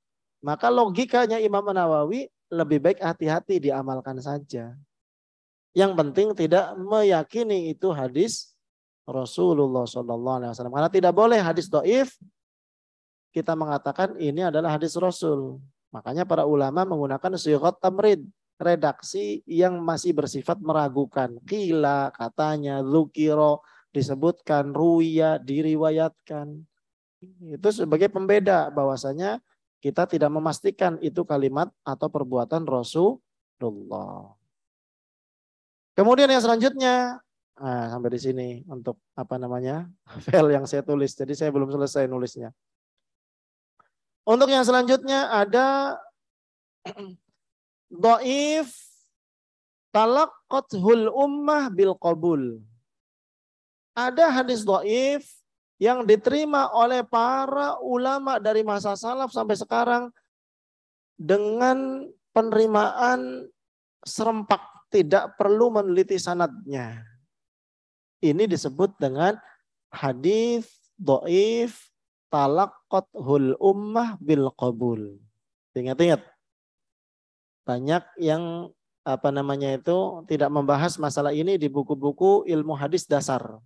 [SPEAKER 1] Maka logikanya Imam Nawawi lebih baik hati-hati diamalkan saja. Yang penting tidak meyakini itu hadis Rasulullah Shallallahu Alaihi Wasallam. Karena tidak boleh hadis doif kita mengatakan ini adalah hadis Rasul. Makanya para ulama menggunakan syukat tamrid redaksi yang masih bersifat meragukan. Kila katanya, zukiro disebutkan, ruya diriwayatkan. Itu sebagai pembeda bahwasanya kita tidak memastikan itu kalimat atau perbuatan Rasulullah. Kemudian yang selanjutnya nah, sampai di sini untuk apa namanya file yang saya tulis. Jadi saya belum selesai nulisnya. Untuk yang selanjutnya ada doif hul ummah bil qabul. Ada hadis doif yang diterima oleh para ulama dari masa salaf sampai sekarang dengan penerimaan serempak tidak perlu meneliti sanadnya. Ini disebut dengan hadis doif talakothul ummah bil qabul. Ingat-ingat banyak yang apa namanya itu tidak membahas masalah ini di buku-buku ilmu hadis dasar.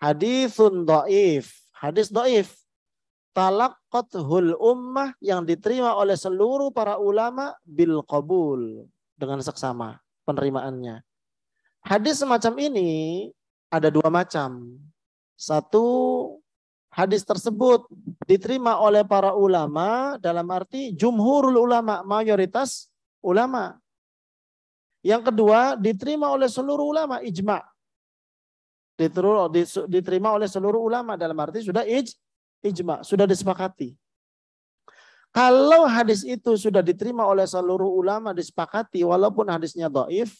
[SPEAKER 1] Hadisun do'if. Hadis do'if. Talakkothul ummah yang diterima oleh seluruh para ulama bil qabul. Dengan seksama penerimaannya. Hadis semacam ini ada dua macam. Satu hadis tersebut diterima oleh para ulama dalam arti jumhurul ulama, mayoritas ulama. Yang kedua, diterima oleh seluruh ulama ijma. Diterima oleh seluruh ulama dalam arti sudah ij, ijma, sudah disepakati. Kalau hadis itu sudah diterima oleh seluruh ulama disepakati walaupun hadisnya doif,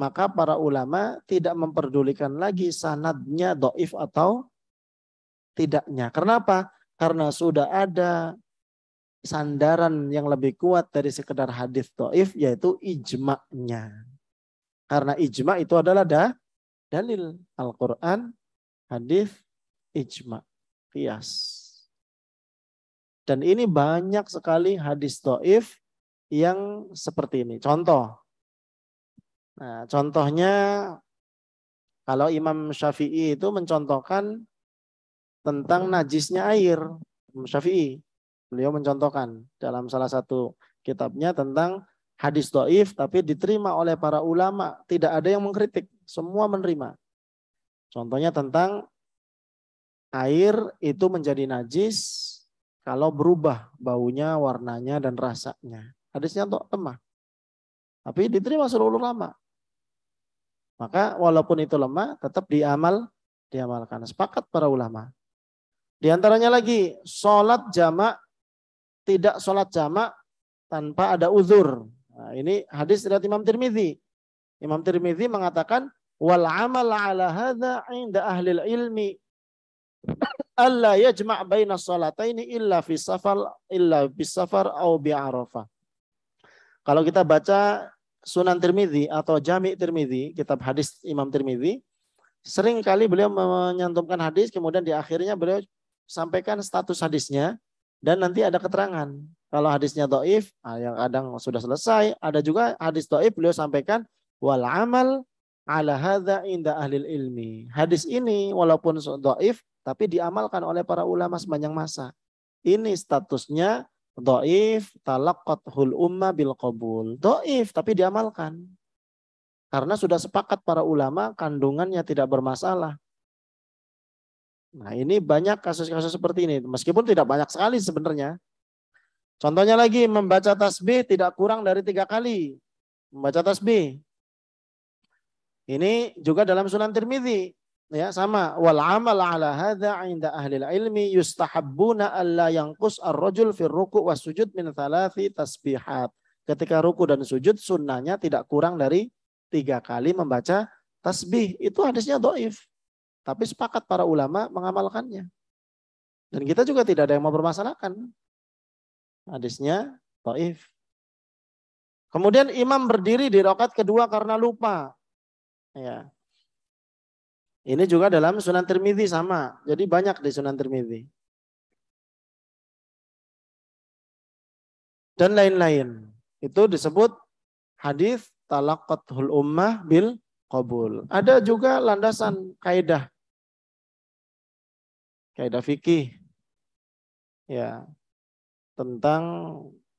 [SPEAKER 1] maka para ulama tidak memperdulikan lagi sanadnya doif atau tidaknya. Karena apa? Karena sudah ada sandaran yang lebih kuat dari sekedar hadis doif yaitu ijma'nya. Karena ijma itu adalah da, dalil Al-Quran, hadis, ijma, kias. Dan ini banyak sekali hadis doif yang seperti ini. Contoh. Nah, contohnya kalau Imam Syafi'i itu mencontohkan tentang hmm. najisnya air Syafi'i. Beliau mencontohkan dalam salah satu kitabnya tentang hadis doif tapi diterima oleh para ulama. Tidak ada yang mengkritik, semua menerima. Contohnya tentang air itu menjadi najis kalau berubah baunya, warnanya, dan rasanya. Hadisnya untuk lemah. Tapi diterima seluruh ulama. Maka walaupun itu lemah, tetap diamal, diamalkan. Sepakat para ulama. Di antaranya lagi, sholat jamak, tidak sholat jamak tanpa ada uzur. Nah, ini hadis dari Imam Tirmidzi. Imam Tirmidzi mengatakan, wal amal ala hadha inda ahli ilmi alla yajma' baina salataini illa fi safar illa bi safar au bi arafah. Kalau kita baca Sunan Tirmidzi atau Jami Tirmidzi, kitab hadis Imam Tirmidzi, sering kali beliau menyantumkan hadis kemudian di akhirnya beliau sampaikan status hadisnya dan nanti ada keterangan. Kalau hadisnya doif, ah, yang kadang sudah selesai, ada juga hadis doif beliau sampaikan wal amal ala hadza inda ahli ilmi. Hadis ini walaupun doif tapi diamalkan oleh para ulama sepanjang masa. Ini statusnya doif hul umma bil qabul. Doif tapi diamalkan. Karena sudah sepakat para ulama kandungannya tidak bermasalah. Nah, ini banyak kasus-kasus seperti ini. Meskipun tidak banyak sekali sebenarnya. Contohnya lagi, membaca tasbih tidak kurang dari tiga kali. Membaca tasbih. Ini juga dalam Sunan Tirmidzi. Ya, sama. Wal amal ala hadha inda ahli ilmi yustahabbuna alla yanqus ar-rajul fir ruku' was sujud min thalathi tasbihat. Ketika ruku dan sujud sunnahnya tidak kurang dari tiga kali membaca tasbih. Itu hadisnya doif. Tapi sepakat para ulama mengamalkannya. Dan kita juga tidak ada yang mau bermasalahkan Hadisnya Taif. Kemudian imam berdiri di rokat kedua karena lupa.
[SPEAKER 2] Ya. Ini juga dalam Sunan Tirmidzi sama. Jadi banyak di Sunan Tirmidzi. Dan lain-lain. Itu disebut
[SPEAKER 1] hadis talakat ummah bil qabul. Ada juga
[SPEAKER 2] landasan kaidah kaidah fikih ya tentang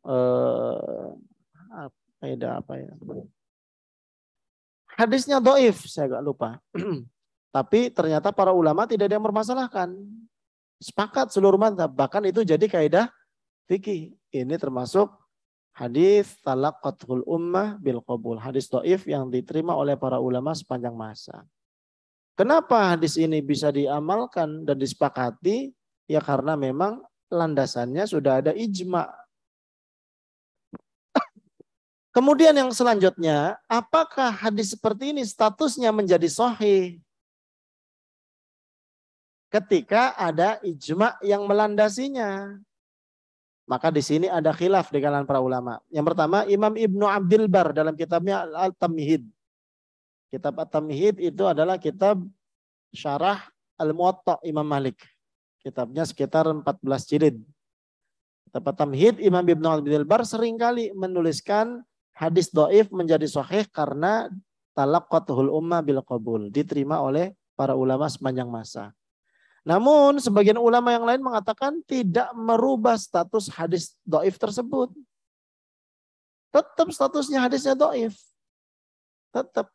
[SPEAKER 2] eh,
[SPEAKER 1] kaidah apa ya hadisnya doif saya agak lupa tapi ternyata para ulama tidak ada yang mempermasalahkan sepakat seluruh mantap bahkan itu jadi kaidah fikih ini termasuk hadis talaqatul ummah bil qabul hadis doif yang diterima oleh para ulama sepanjang masa Kenapa hadis ini bisa diamalkan dan disepakati? Ya karena memang landasannya sudah ada ijma. Kemudian yang selanjutnya, apakah hadis seperti ini statusnya menjadi sahih? Ketika ada ijma yang melandasinya. Maka di sini ada khilaf di kalangan para ulama. Yang pertama, Imam Ibnu Abdul Bar dalam kitabnya Al-Tamhid Kitab At-Tamhid itu adalah kitab syarah Al-Muwatta Imam Malik. Kitabnya sekitar 14 jilid. Kitab At-Tamhid Imam Ibn al-Bar seringkali menuliskan hadis do'if menjadi sahih karena talakotuhul umma bil qabul. Diterima oleh para ulama sepanjang masa. Namun sebagian ulama yang lain mengatakan tidak merubah status hadis do'if tersebut. Tetap statusnya hadisnya do'if. Tetap.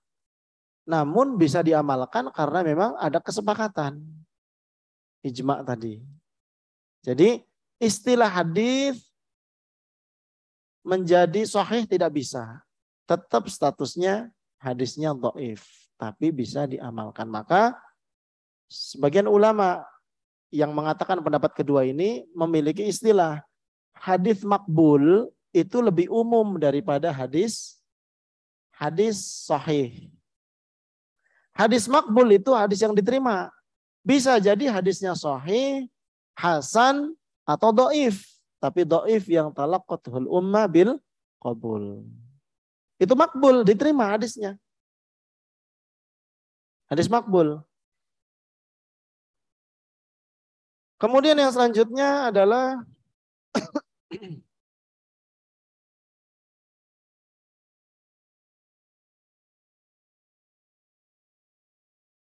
[SPEAKER 1] Namun bisa diamalkan karena memang ada kesepakatan. Ijma tadi. Jadi istilah hadis menjadi sahih tidak bisa. Tetap statusnya hadisnya do'if. Tapi bisa diamalkan. Maka sebagian ulama yang mengatakan pendapat kedua ini memiliki istilah hadis makbul itu lebih umum daripada hadis hadis sahih. Hadis makbul itu hadis yang diterima. Bisa jadi hadisnya sahih, hasan, atau do'if. Tapi do'if yang talakotul umma bil qabul.
[SPEAKER 2] Itu makbul, diterima hadisnya. Hadis makbul. Kemudian yang selanjutnya adalah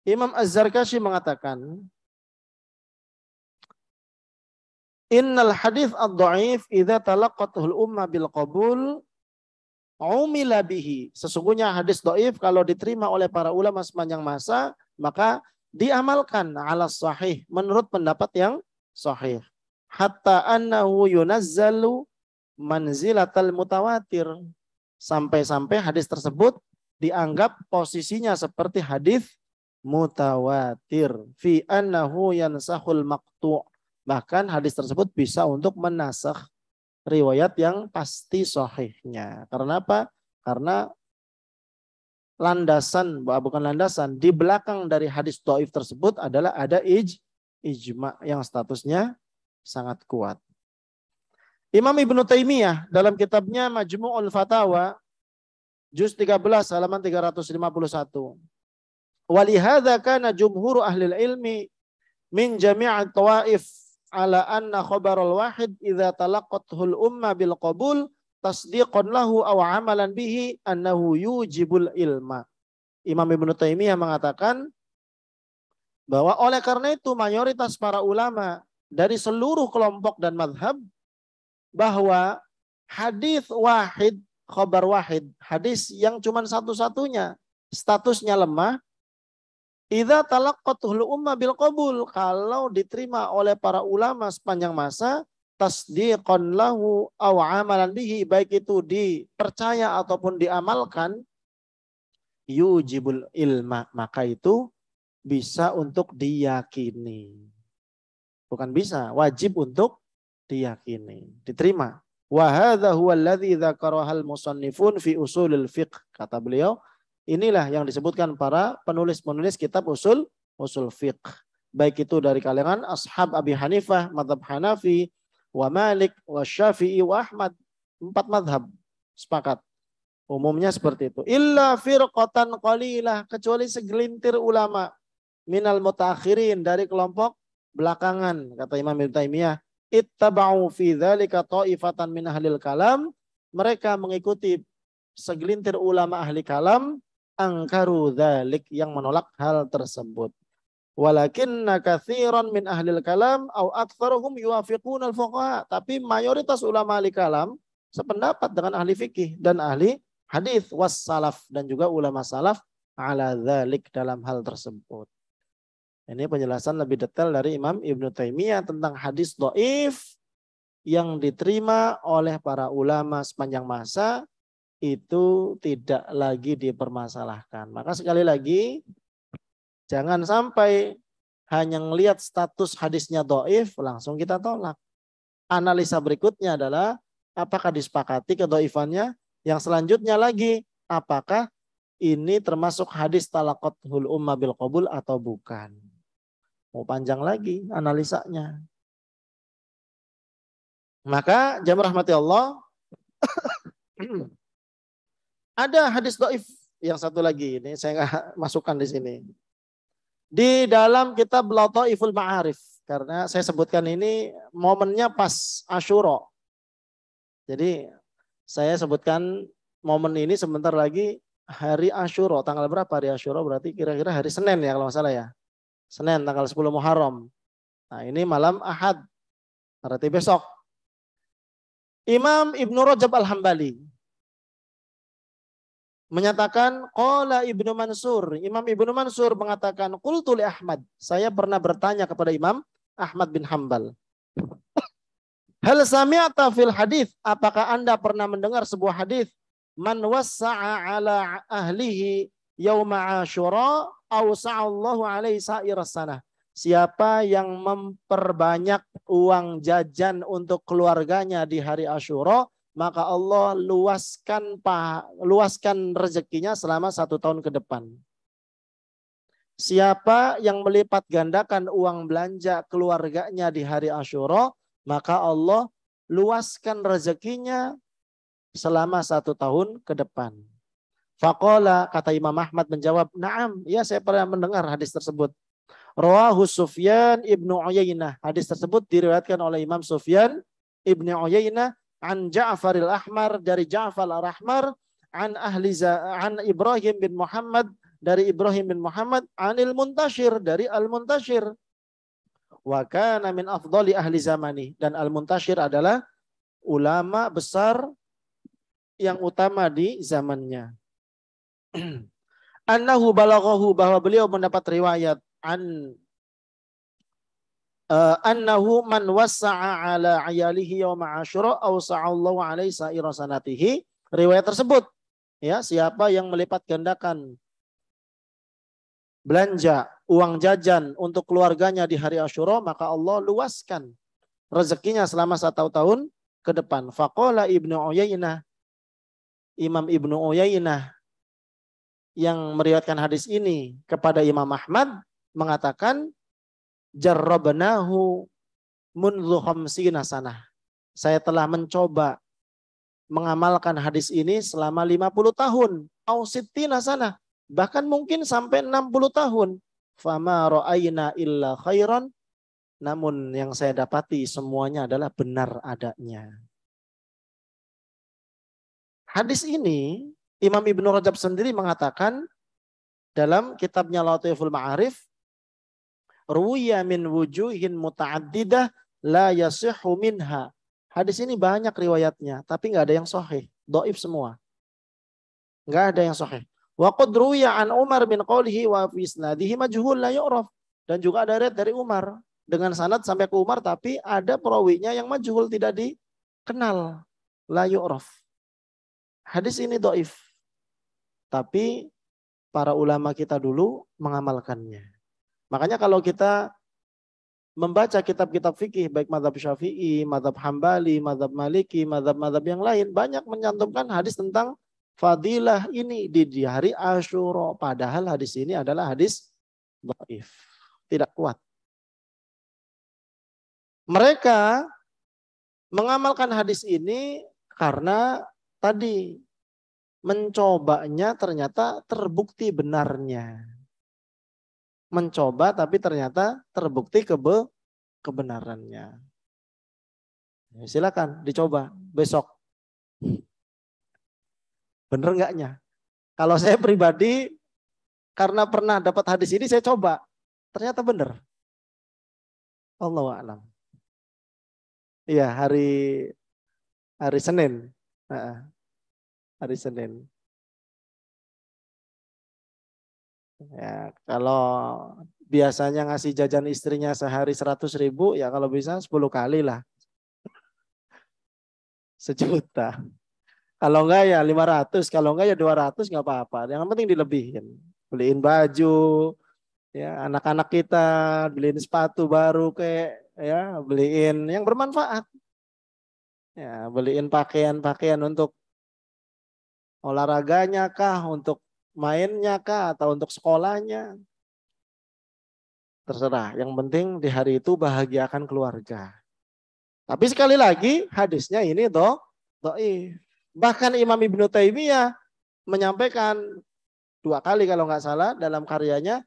[SPEAKER 2] Imam Az-Zarkashi mengatakan,
[SPEAKER 1] Innal hadith ad-da'if idha talaqatuhul umma bil qabul umila bihi. Sesungguhnya hadis do'if kalau diterima oleh para ulama sepanjang masa, maka diamalkan ala sahih menurut pendapat yang sahih. Hatta annahu yunazzalu manzilatal mutawatir. Sampai-sampai hadis tersebut dianggap posisinya seperti hadis mutawatir fi annahu yansahul maqtu. Bahkan hadis tersebut bisa untuk menasakh riwayat yang pasti sahihnya. Karena apa? Karena landasan bukan landasan di belakang dari hadis thaif tersebut adalah ada ij, ijma yang statusnya sangat kuat. Imam Ibnu Taimiyah dalam kitabnya Majmu'ul Fatawa juz 13 halaman 351 Walihada kana jumhur ahli ilmi min jami'at tawaif ala anna khabarul wahid idza talaqathul umma bil qabul tasdiqan lahu aw amalan bihi annahu yujibul ilma. Imam Ibnu Taimiyah mengatakan bahwa oleh karena itu mayoritas para ulama dari seluruh kelompok dan madhab bahwa hadis wahid, khobar wahid, hadis yang cuma satu-satunya, statusnya lemah, Idza talaqqatul umma bil qabul kalau diterima oleh para ulama sepanjang masa tasdiqan lahu aw amalan bihi baik itu dipercaya ataupun diamalkan yujibul ilma maka itu bisa untuk diyakini. Bukan bisa, wajib untuk diyakini, diterima. Wa hadza huwa alladzi dzakaraha al-musannifun fi usulil fiqh kata beliau Inilah yang disebutkan para penulis-penulis kitab usul usul fiqh. Baik itu dari kalangan ashab Abi Hanifah, madhab Hanafi, wa Malik, wa Syafi'i, wa Ahmad. Empat madhab sepakat. Umumnya seperti itu. Illa firqatan qalilah. Kecuali segelintir ulama. Minal mutakhirin. Dari kelompok belakangan. Kata Imam Ibn Taymiyah. Ittaba'u fi dhalika ta'ifatan min ahlil kalam. Mereka mengikuti segelintir ulama ahli kalam angkaru dzalik yang menolak hal tersebut. Walakinna katsiran min ahlil kalam au aktsaruhum yuafiqun al-fuqaha. Tapi mayoritas ulama ahli kalam sependapat dengan ahli fikih dan ahli hadis was salaf dan juga ulama salaf ala dzalik dalam hal tersebut. Ini penjelasan lebih detail dari Imam Ibnu Taimiyah tentang hadis doif yang diterima oleh para ulama sepanjang masa itu tidak lagi dipermasalahkan. Maka sekali lagi, jangan sampai hanya melihat status hadisnya do'if, langsung kita tolak. Analisa berikutnya adalah, apakah disepakati ke doifannya? Yang selanjutnya lagi, apakah ini termasuk hadis hul umma bil qabul
[SPEAKER 2] atau bukan? Mau panjang lagi analisanya. Maka jam rahmati Allah
[SPEAKER 1] Ada hadis doif yang satu lagi ini saya nggak masukkan di sini. Di dalam kitab Lataiful Ma'arif karena saya sebutkan ini momennya pas Ashuro Jadi saya sebutkan momen ini sebentar lagi hari Ashuro Tanggal berapa hari Ashuro Berarti kira-kira hari Senin ya kalau nggak salah ya. Senin tanggal 10 Muharram. Nah ini malam Ahad. Berarti besok. Imam Ibnu Rajab Al-Hambali menyatakan qala Ibnu Mansur. Imam Ibnu Mansur mengatakan qultu li Ahmad. Saya pernah bertanya kepada Imam Ahmad bin Hambal. Hal sami'ta fil hadis? Apakah Anda pernah mendengar sebuah hadis man wassa'a ala ahlihi yauma Asyura awsa'allahu alaihi sa'ir sana. Siapa yang memperbanyak uang jajan untuk keluarganya di hari Asyura, maka Allah luaskan paha, luaskan rezekinya selama satu tahun ke depan. Siapa yang melipat gandakan uang belanja keluarganya di hari Ashura, maka Allah luaskan rezekinya selama satu tahun ke depan. Fakola kata Imam Ahmad menjawab, Naam, ya saya pernah mendengar hadis tersebut. Rawahu Sufyan ibnu Uyainah. Hadis tersebut diriwayatkan oleh Imam Sufyan ibnu Uyainah an Ja'faril Ahmar dari Ja'far Al-Ahmar an ahli an Ibrahim bin Muhammad dari Ibrahim bin Muhammad anil Muntashir dari Al Muntashir wa kana min afdali ahli zamani dan Al Muntashir adalah ulama besar yang utama di zamannya. Annahu balaghahu bahwa beliau mendapat riwayat an Eh, annahu man wasa'a ala ayalihi yawma asyura awsa'allahu alaihi sa'ira sanatihi. Riwayat tersebut. Ya, siapa yang melipat gandakan belanja uang jajan untuk keluarganya di hari Asyura, maka Allah luaskan rezekinya selama satu tahun ke depan. Faqala Ibnu Uyainah, Imam Ibnu Uyainah yang meriwayatkan hadis ini kepada Imam Ahmad mengatakan jarrabnahu mundhu khamsina sanah. Saya telah mencoba mengamalkan hadis ini selama 50 tahun. Ausitina sanah. Bahkan mungkin sampai 60 tahun. Fama ro'ayna illa khairan. Namun yang saya dapati semuanya adalah benar adanya. Hadis ini Imam Ibnu Rajab sendiri mengatakan dalam kitabnya Lautiful Ma'arif ruya min wujuhin muta'addidah la yasihu minha. Hadis ini banyak riwayatnya, tapi nggak ada yang sahih. Doif semua. Nggak ada yang sahih. Wa qad ruya an Umar bin qawlihi wa fi isnadihi majhul la yu'raf. Dan juga ada riwayat dari Umar dengan sanad sampai ke Umar tapi ada perawinya yang majhul tidak dikenal. La yu'raf. Hadis ini doif. Tapi para ulama kita dulu mengamalkannya. Makanya kalau kita membaca kitab-kitab fikih baik madhab syafi'i, madhab hambali, madhab maliki, madhab-madhab yang lain banyak mencantumkan hadis tentang fadilah ini di, hari Ashura. Padahal hadis ini adalah hadis
[SPEAKER 2] baif, tidak kuat. Mereka mengamalkan hadis ini karena tadi
[SPEAKER 1] mencobanya ternyata terbukti benarnya mencoba tapi ternyata terbukti kebe kebenarannya. Ya, silakan dicoba besok. Bener enggaknya? Kalau saya pribadi karena pernah dapat hadis ini saya coba.
[SPEAKER 2] Ternyata benar. allahu alam. Iya, hari hari Senin. Nah, hari Senin. Ya, kalau
[SPEAKER 1] biasanya ngasih jajan istrinya sehari 100 ribu, ya kalau bisa 10 kali lah. Sejuta. Kalau enggak ya 500, kalau enggak ya 200 enggak apa-apa. Yang penting dilebihin. Beliin baju, ya anak-anak kita, beliin sepatu baru kayak ya, beliin yang bermanfaat. Ya, beliin pakaian-pakaian untuk olahraganya kah, untuk mainnya kah atau untuk sekolahnya. Terserah, yang penting di hari itu bahagiakan keluarga. Tapi sekali lagi hadisnya ini toh doi Bahkan Imam Ibnu Taimiyah menyampaikan dua kali kalau nggak salah dalam karyanya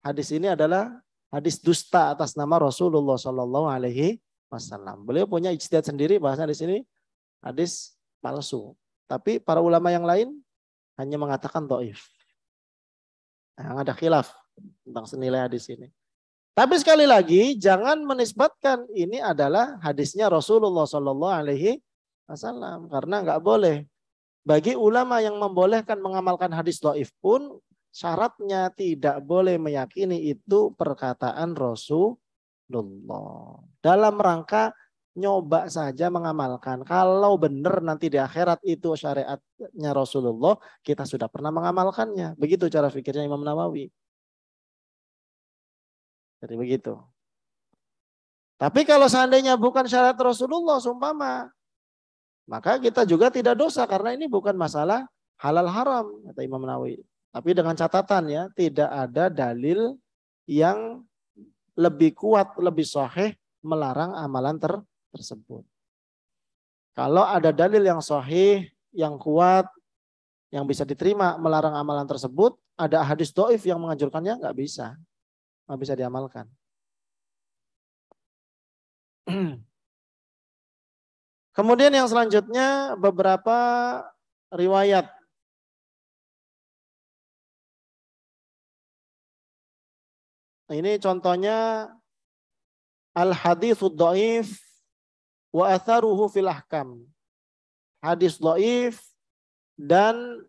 [SPEAKER 1] hadis ini adalah hadis dusta atas nama Rasulullah Shallallahu Alaihi Wasallam. Beliau punya ijtihad sendiri bahasa di sini hadis palsu. Tapi para ulama yang lain hanya mengatakan toif, Nah, ada khilaf tentang senilai hadis ini. Tapi sekali lagi jangan menisbatkan ini adalah hadisnya Rasulullah Shallallahu Alaihi Wasallam karena nggak boleh. Bagi ulama yang membolehkan mengamalkan hadis doif pun syaratnya tidak boleh meyakini itu perkataan Rasulullah dalam rangka nyoba saja mengamalkan. Kalau benar nanti di akhirat itu syariatnya Rasulullah, kita sudah pernah mengamalkannya. Begitu cara pikirnya Imam Nawawi. Jadi begitu. Tapi kalau seandainya bukan syariat Rasulullah, sumpama, maka kita juga tidak dosa karena ini bukan masalah halal haram kata Imam Nawawi. Tapi dengan catatan ya, tidak ada dalil yang lebih kuat, lebih sahih melarang amalan ter tersebut. Kalau ada dalil yang sahih, yang kuat, yang bisa diterima melarang amalan tersebut, ada hadis doif yang menganjurkannya, nggak bisa.
[SPEAKER 2] Nggak bisa diamalkan. Kemudian yang selanjutnya beberapa riwayat Ini contohnya al hadis doif
[SPEAKER 1] wa atharuhu fil ahkam. Hadis dhaif dan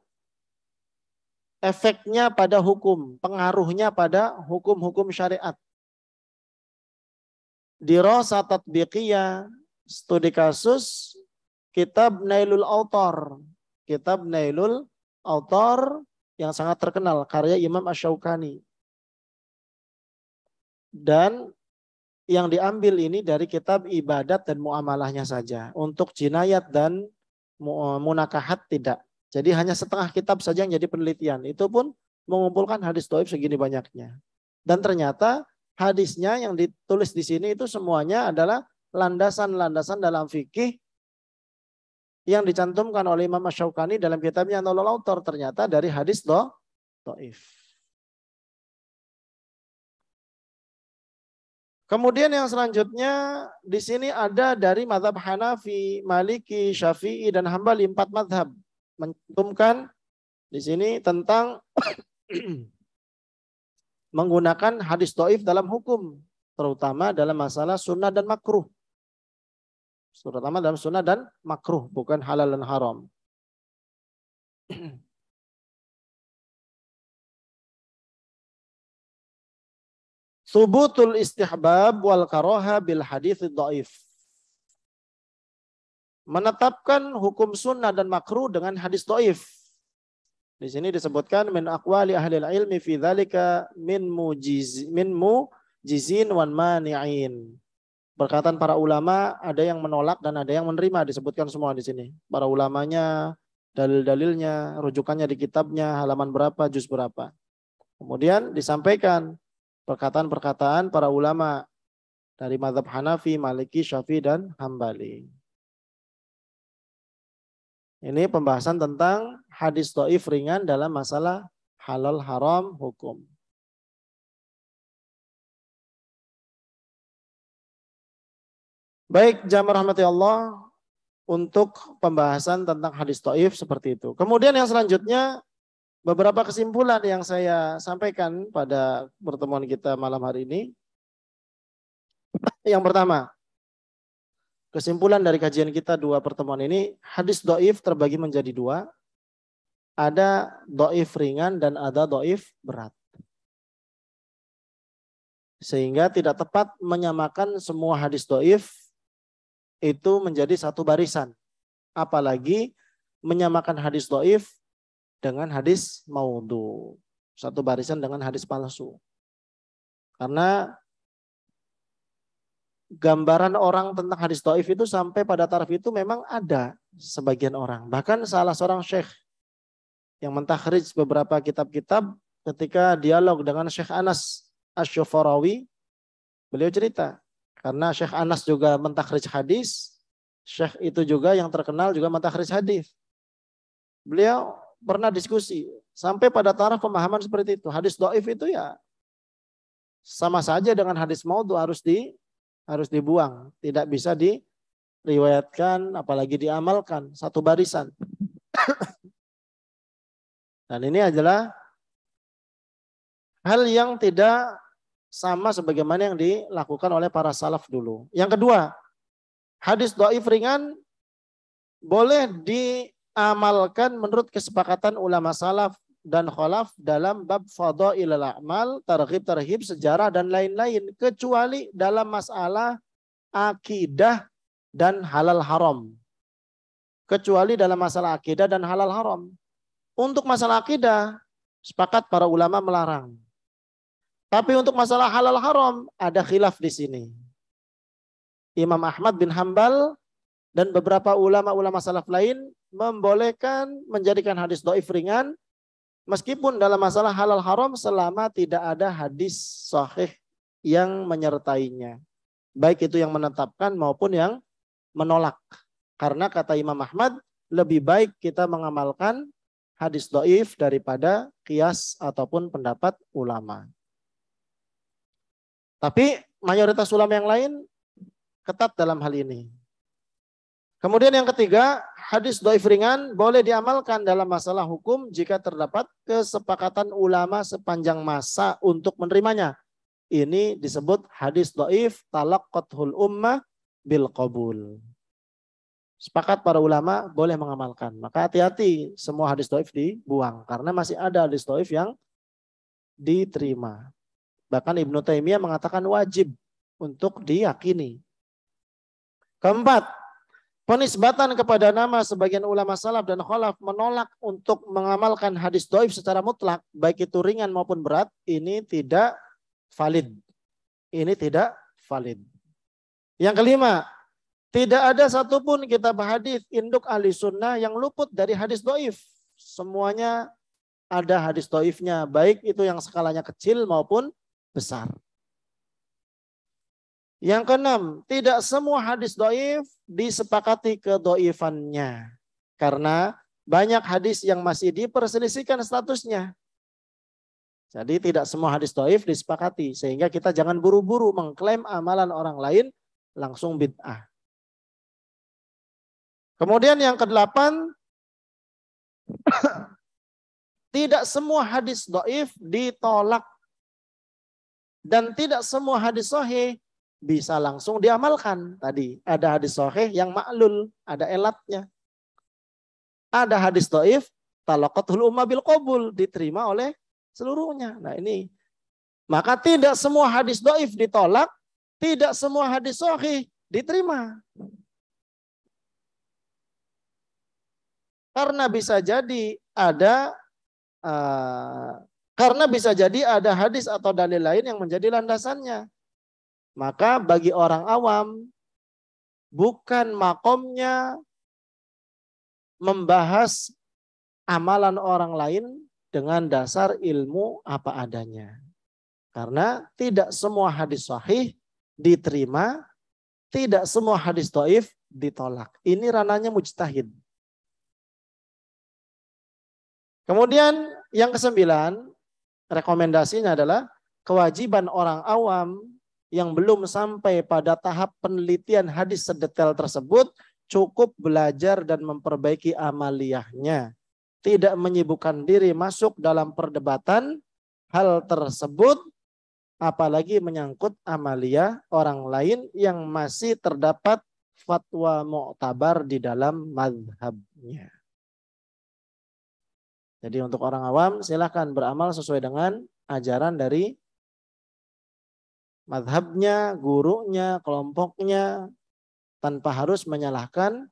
[SPEAKER 1] efeknya pada hukum, pengaruhnya pada hukum-hukum syariat. di Dirasa tatbiqiyah, studi kasus, kitab Nailul Autor. Kitab Nailul Autor yang sangat terkenal, karya Imam Ashokani. Dan yang diambil ini dari kitab ibadat dan muamalahnya saja. Untuk jinayat dan e, munakahat tidak. Jadi hanya setengah kitab saja yang jadi penelitian. Itu pun mengumpulkan hadis doib segini banyaknya. Dan ternyata hadisnya yang ditulis di sini itu semuanya adalah landasan-landasan dalam fikih yang dicantumkan oleh Imam Asyaukani dalam kitabnya
[SPEAKER 2] Nololautor ternyata dari hadis do, do'if. Kemudian yang selanjutnya di sini ada
[SPEAKER 1] dari madhab Hanafi, Maliki, Syafi'i, dan Hambali empat madhab mencantumkan di sini tentang menggunakan hadis Toif dalam hukum, terutama dalam masalah sunnah dan makruh.
[SPEAKER 2] Terutama dalam sunnah dan makruh, bukan halal dan haram. Subutul istihbab wal karoha bil hadis dhaif.
[SPEAKER 1] Menetapkan hukum sunnah dan makruh dengan hadis dhaif. Di sini disebutkan min aqwali ahli ilmi fi dzalika min mujiz min mujizin wan mani'in. Perkataan para ulama ada yang menolak dan ada yang menerima disebutkan semua di sini. Para ulamanya, dalil-dalilnya, rujukannya di kitabnya halaman berapa, juz berapa. Kemudian disampaikan perkataan-perkataan para ulama dari madhab Hanafi, Maliki, Syafi'i, dan Hambali. Ini pembahasan tentang
[SPEAKER 2] hadis toif ringan dalam masalah halal haram hukum. Baik, jamaah rahmati Allah untuk pembahasan tentang hadis to'if seperti itu. Kemudian
[SPEAKER 1] yang selanjutnya beberapa kesimpulan yang saya sampaikan pada pertemuan kita malam hari ini. Yang pertama, kesimpulan dari kajian kita dua pertemuan ini, hadis do'if terbagi menjadi dua. Ada do'if ringan dan ada do'if berat. Sehingga tidak tepat menyamakan semua hadis do'if itu menjadi satu barisan. Apalagi menyamakan hadis do'if dengan hadis maudhu. Satu barisan dengan hadis palsu. Karena gambaran orang tentang hadis do'if itu sampai pada taraf itu memang ada sebagian orang. Bahkan salah seorang syekh yang mentahrij beberapa kitab-kitab ketika dialog dengan Syekh Anas Asyufarawi, beliau cerita. Karena Syekh Anas juga mentahrij hadis, Syekh itu juga yang terkenal juga mentahrij hadis. Beliau pernah diskusi sampai pada taraf pemahaman seperti itu. Hadis doif itu ya sama saja dengan hadis maudhu harus di harus dibuang, tidak bisa diriwayatkan apalagi diamalkan satu barisan. Dan ini adalah hal yang tidak sama sebagaimana yang dilakukan oleh para salaf dulu. Yang kedua, hadis doif ringan boleh di amalkan menurut kesepakatan ulama salaf dan kholaf dalam bab fadha'il amal, targhib tarhib sejarah dan lain-lain kecuali dalam masalah akidah dan halal haram. Kecuali dalam masalah akidah dan halal haram. Untuk masalah akidah sepakat para ulama melarang. Tapi untuk masalah halal haram ada khilaf di sini. Imam Ahmad bin Hambal dan beberapa ulama-ulama salaf lain membolehkan menjadikan hadis doif ringan meskipun dalam masalah halal haram selama tidak ada hadis sahih yang menyertainya. Baik itu yang menetapkan maupun yang menolak. Karena kata Imam Ahmad, lebih baik kita mengamalkan hadis doif daripada kias ataupun pendapat ulama. Tapi mayoritas ulama yang lain ketat dalam hal ini. Kemudian yang ketiga, hadis doif ringan boleh diamalkan dalam masalah hukum jika terdapat kesepakatan ulama sepanjang masa untuk menerimanya. Ini disebut hadis doif talak kothul ummah bil qabul. Sepakat para ulama boleh mengamalkan. Maka hati-hati semua hadis doif dibuang. Karena masih ada hadis doif yang diterima. Bahkan Ibnu Taimiyah mengatakan wajib untuk diyakini. Keempat, Penisbatan kepada nama sebagian ulama salaf dan kholaf menolak untuk mengamalkan hadis doif secara mutlak, baik itu ringan maupun berat, ini tidak valid. Ini tidak valid. Yang kelima, tidak ada satupun kitab hadis induk ahli sunnah yang luput dari hadis doif. Semuanya ada hadis doifnya, baik itu yang skalanya kecil maupun besar. Yang keenam, tidak semua hadis doif disepakati ke kedoifannya. Karena banyak hadis yang masih diperselisihkan statusnya. Jadi tidak semua hadis doif disepakati. Sehingga kita jangan buru-buru mengklaim amalan orang lain langsung bid'ah.
[SPEAKER 2] Kemudian yang kedelapan, tidak semua hadis doif ditolak.
[SPEAKER 1] Dan tidak semua hadis sahih bisa langsung diamalkan. Tadi ada hadis sahih yang maklul, ada elatnya. Ada hadis doif, talaqatul ummah bil qabul, diterima oleh seluruhnya. Nah ini, maka tidak semua hadis doif ditolak, tidak semua hadis sahih diterima. Karena bisa jadi ada uh, karena bisa jadi ada hadis atau dalil lain yang menjadi landasannya. Maka bagi orang awam bukan makomnya membahas amalan orang lain dengan dasar ilmu apa adanya. Karena tidak semua hadis sahih diterima, tidak semua hadis doif ditolak. Ini ranahnya mujtahid. Kemudian yang kesembilan, rekomendasinya adalah kewajiban orang awam yang belum sampai pada tahap penelitian hadis sedetail tersebut cukup belajar dan memperbaiki amaliyahnya. Tidak menyibukkan diri masuk dalam perdebatan hal tersebut apalagi menyangkut amalia orang lain yang masih terdapat fatwa mu'tabar di dalam madhabnya. Jadi untuk orang awam silahkan beramal sesuai dengan ajaran dari madhabnya, gurunya, kelompoknya, tanpa harus menyalahkan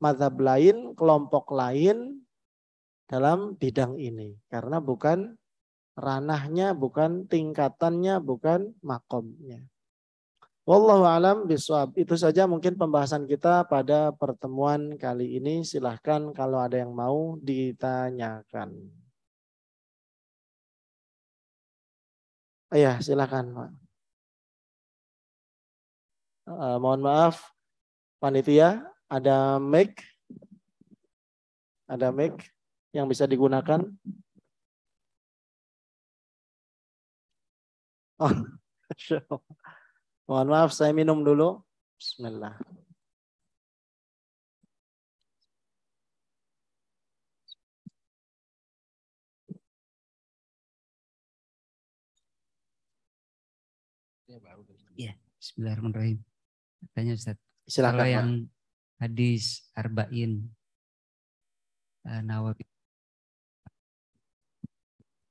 [SPEAKER 1] madhab lain, kelompok lain dalam bidang ini. Karena bukan ranahnya, bukan tingkatannya, bukan makomnya. Wallahu alam biswab. Itu saja mungkin pembahasan kita pada pertemuan kali ini. Silahkan kalau ada yang mau
[SPEAKER 2] ditanyakan. Oh ya, silakan Pak. Uh, mohon maaf, panitia, ada mic, ada mic yang bisa digunakan. Oh, mohon maaf, saya minum dulu. Bismillah. Bismillahirrahmanirrahim. Tanya Ustaz. Silakan. Kalau Pak. yang hadis arba'in uh, Nawawi.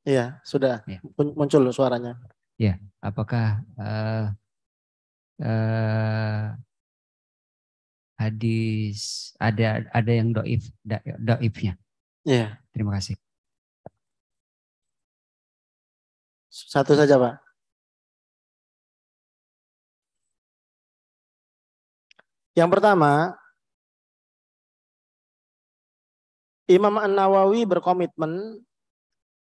[SPEAKER 2] Iya,
[SPEAKER 1] sudah ya. muncul suaranya.
[SPEAKER 2] Iya. apakah uh, uh, hadis ada ada yang doif doifnya. Iya. Terima kasih. Satu saja pak. Yang pertama, Imam An-Nawawi
[SPEAKER 1] berkomitmen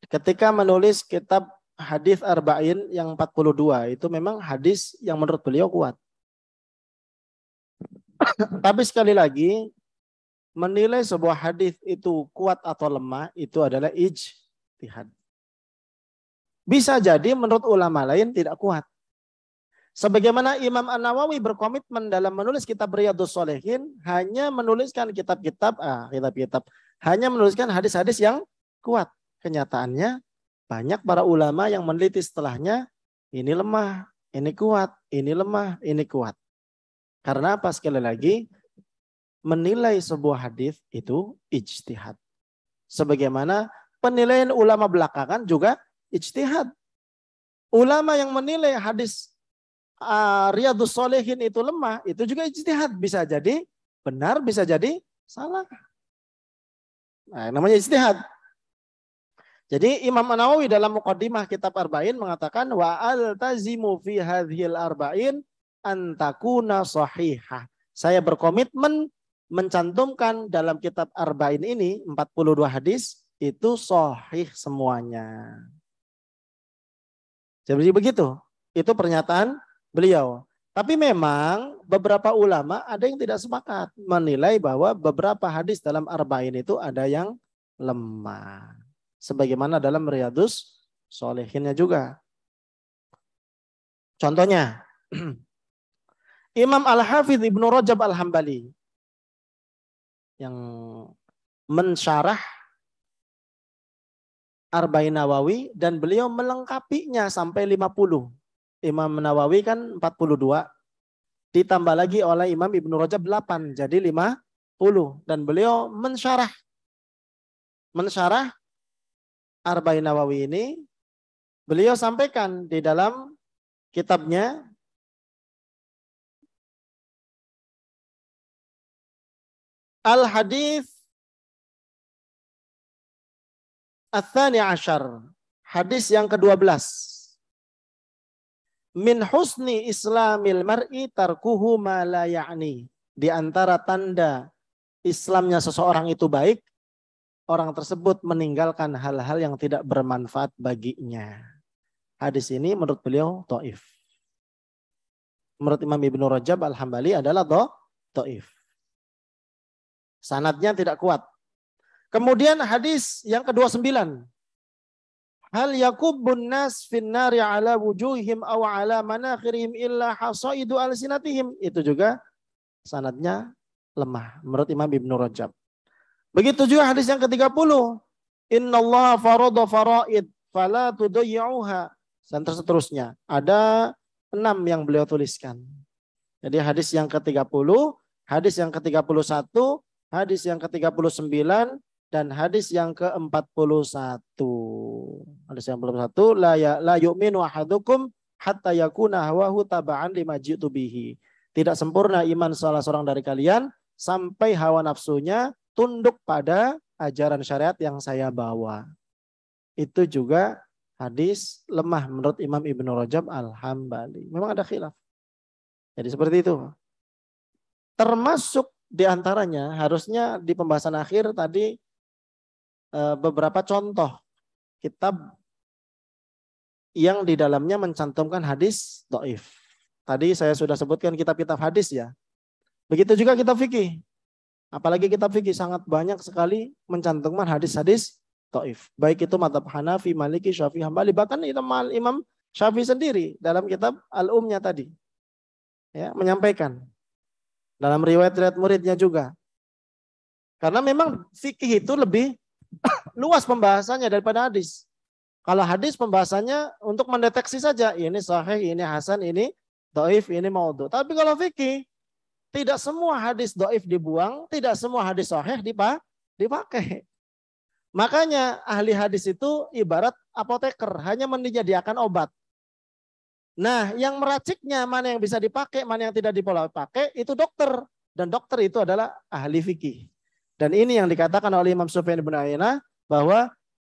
[SPEAKER 1] ketika menulis kitab hadis Arba'in yang 42 itu memang hadis yang menurut beliau kuat. Tapi sekali lagi menilai sebuah hadis itu kuat atau lemah itu adalah ijtihad. Bisa jadi menurut ulama lain tidak kuat. Sebagaimana Imam An-Nawawi berkomitmen dalam menulis kitab Riyadus Solehin, hanya menuliskan kitab-kitab, ah, kitab-kitab, hanya menuliskan hadis-hadis yang kuat. Kenyataannya, banyak para ulama yang meneliti setelahnya, ini lemah, ini kuat, ini lemah, ini kuat. Karena apa? Sekali lagi, menilai sebuah hadis itu ijtihad. Sebagaimana penilaian ulama belakangan juga ijtihad. Ulama yang menilai hadis uh, ah, Riyadus Solehin itu lemah, itu juga ijtihad. Bisa jadi benar, bisa jadi salah. Nah, namanya ijtihad. Jadi Imam Nawawi dalam mukaddimah kitab Arba'in mengatakan wa altazimu fi hadhil arba'in antakuna sahiha. Saya berkomitmen mencantumkan dalam kitab Arba'in ini 42 hadis itu sahih semuanya. Jadi begitu. Itu pernyataan beliau. Tapi memang beberapa ulama ada yang tidak sepakat menilai bahwa beberapa hadis dalam arba'in itu ada yang lemah. Sebagaimana dalam Riyadus Solehinnya juga.
[SPEAKER 2] Contohnya,
[SPEAKER 1] Imam Al-Hafidh Ibnu Rajab Al-Hambali yang mensyarah Arba'in Nawawi dan beliau melengkapinya sampai 50 Imam Nawawi kan 42. Ditambah lagi oleh Imam Ibnu Rajab 8. Jadi 50. Dan beliau mensyarah.
[SPEAKER 2] Mensyarah Arba'in Nawawi ini. Beliau sampaikan di dalam kitabnya Al hadis Athani Ashar. Hadis yang ke-12
[SPEAKER 1] min husni islamil mar'i tarkuhu ma la ya'ni. Di antara tanda Islamnya seseorang itu baik, orang tersebut meninggalkan hal-hal yang tidak bermanfaat baginya. Hadis ini menurut beliau to'if. Menurut Imam Ibnu Rajab Al-Hambali adalah to, to'if. Sanatnya tidak kuat. Kemudian hadis yang ke-29. Hal yakubbun nas finnari ala wujuhim aw ala manakhirihim illa hasaidu alsinatihim. Itu juga sanadnya lemah menurut Imam Ibnu Rajab. Begitu juga hadis yang ke-30. Inna Allah farada faraid fala tudayyuha. Dan seterusnya. Ada enam yang beliau tuliskan. Jadi hadis yang ke-30, hadis yang ke-31, hadis yang ke-39, dan hadis yang ke-41. Hadis yang ke-41 la ya la yu'minu ahadukum hatta yakuna hawahu taba'an lima ji'tu bihi. Tidak sempurna iman salah seorang dari kalian sampai hawa nafsunya tunduk pada ajaran syariat yang saya bawa. Itu juga hadis lemah menurut Imam Ibnu Rajab Al-Hambali. Memang ada khilaf. Jadi seperti itu. Termasuk di antaranya harusnya di pembahasan akhir tadi Eh, beberapa contoh kitab yang di dalamnya mencantumkan hadis doif. Tadi saya sudah sebutkan kitab-kitab hadis ya. Begitu juga kitab fikih. Apalagi kitab fikih sangat banyak sekali mencantumkan hadis-hadis doif. Baik itu madhab Hanafi, Maliki, Syafi'i, Hambali. Bahkan Imam, Imam Syafi'i sendiri dalam kitab Al-Umnya tadi. Ya, menyampaikan. Dalam riwayat-riwayat muridnya juga. Karena memang fikih itu lebih luas pembahasannya daripada hadis. Kalau hadis pembahasannya untuk mendeteksi saja ini sahih, ini hasan, ini doif, ini maudhu. Tapi kalau fikih tidak semua hadis doif dibuang, tidak semua hadis sahih dipakai. Makanya ahli hadis itu ibarat apoteker, hanya menyediakan obat. Nah, yang meraciknya mana yang bisa dipakai, mana yang tidak dipakai, itu dokter. Dan dokter itu adalah ahli fikih. Dan ini yang dikatakan oleh Imam Sufyan bin Aina bahwa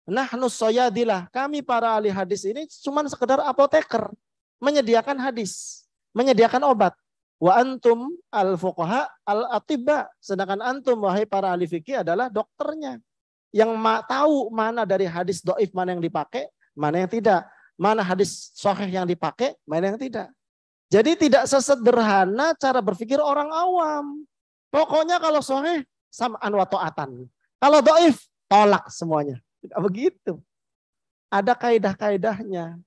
[SPEAKER 1] nahnu soyadilah. Kami para ahli hadis ini cuma sekedar apoteker. Menyediakan hadis. Menyediakan obat. Wa antum al fuqaha al atiba. Sedangkan antum wahai para ahli fikih adalah dokternya. Yang ma tahu mana dari hadis doif mana yang dipakai, mana yang tidak. Mana hadis sahih yang dipakai, mana yang tidak. Jadi tidak sesederhana cara berpikir orang awam. Pokoknya kalau sahih sam'an wa ta'atan. Kalau doif, tolak semuanya. Tidak begitu. Ada kaidah-kaidahnya.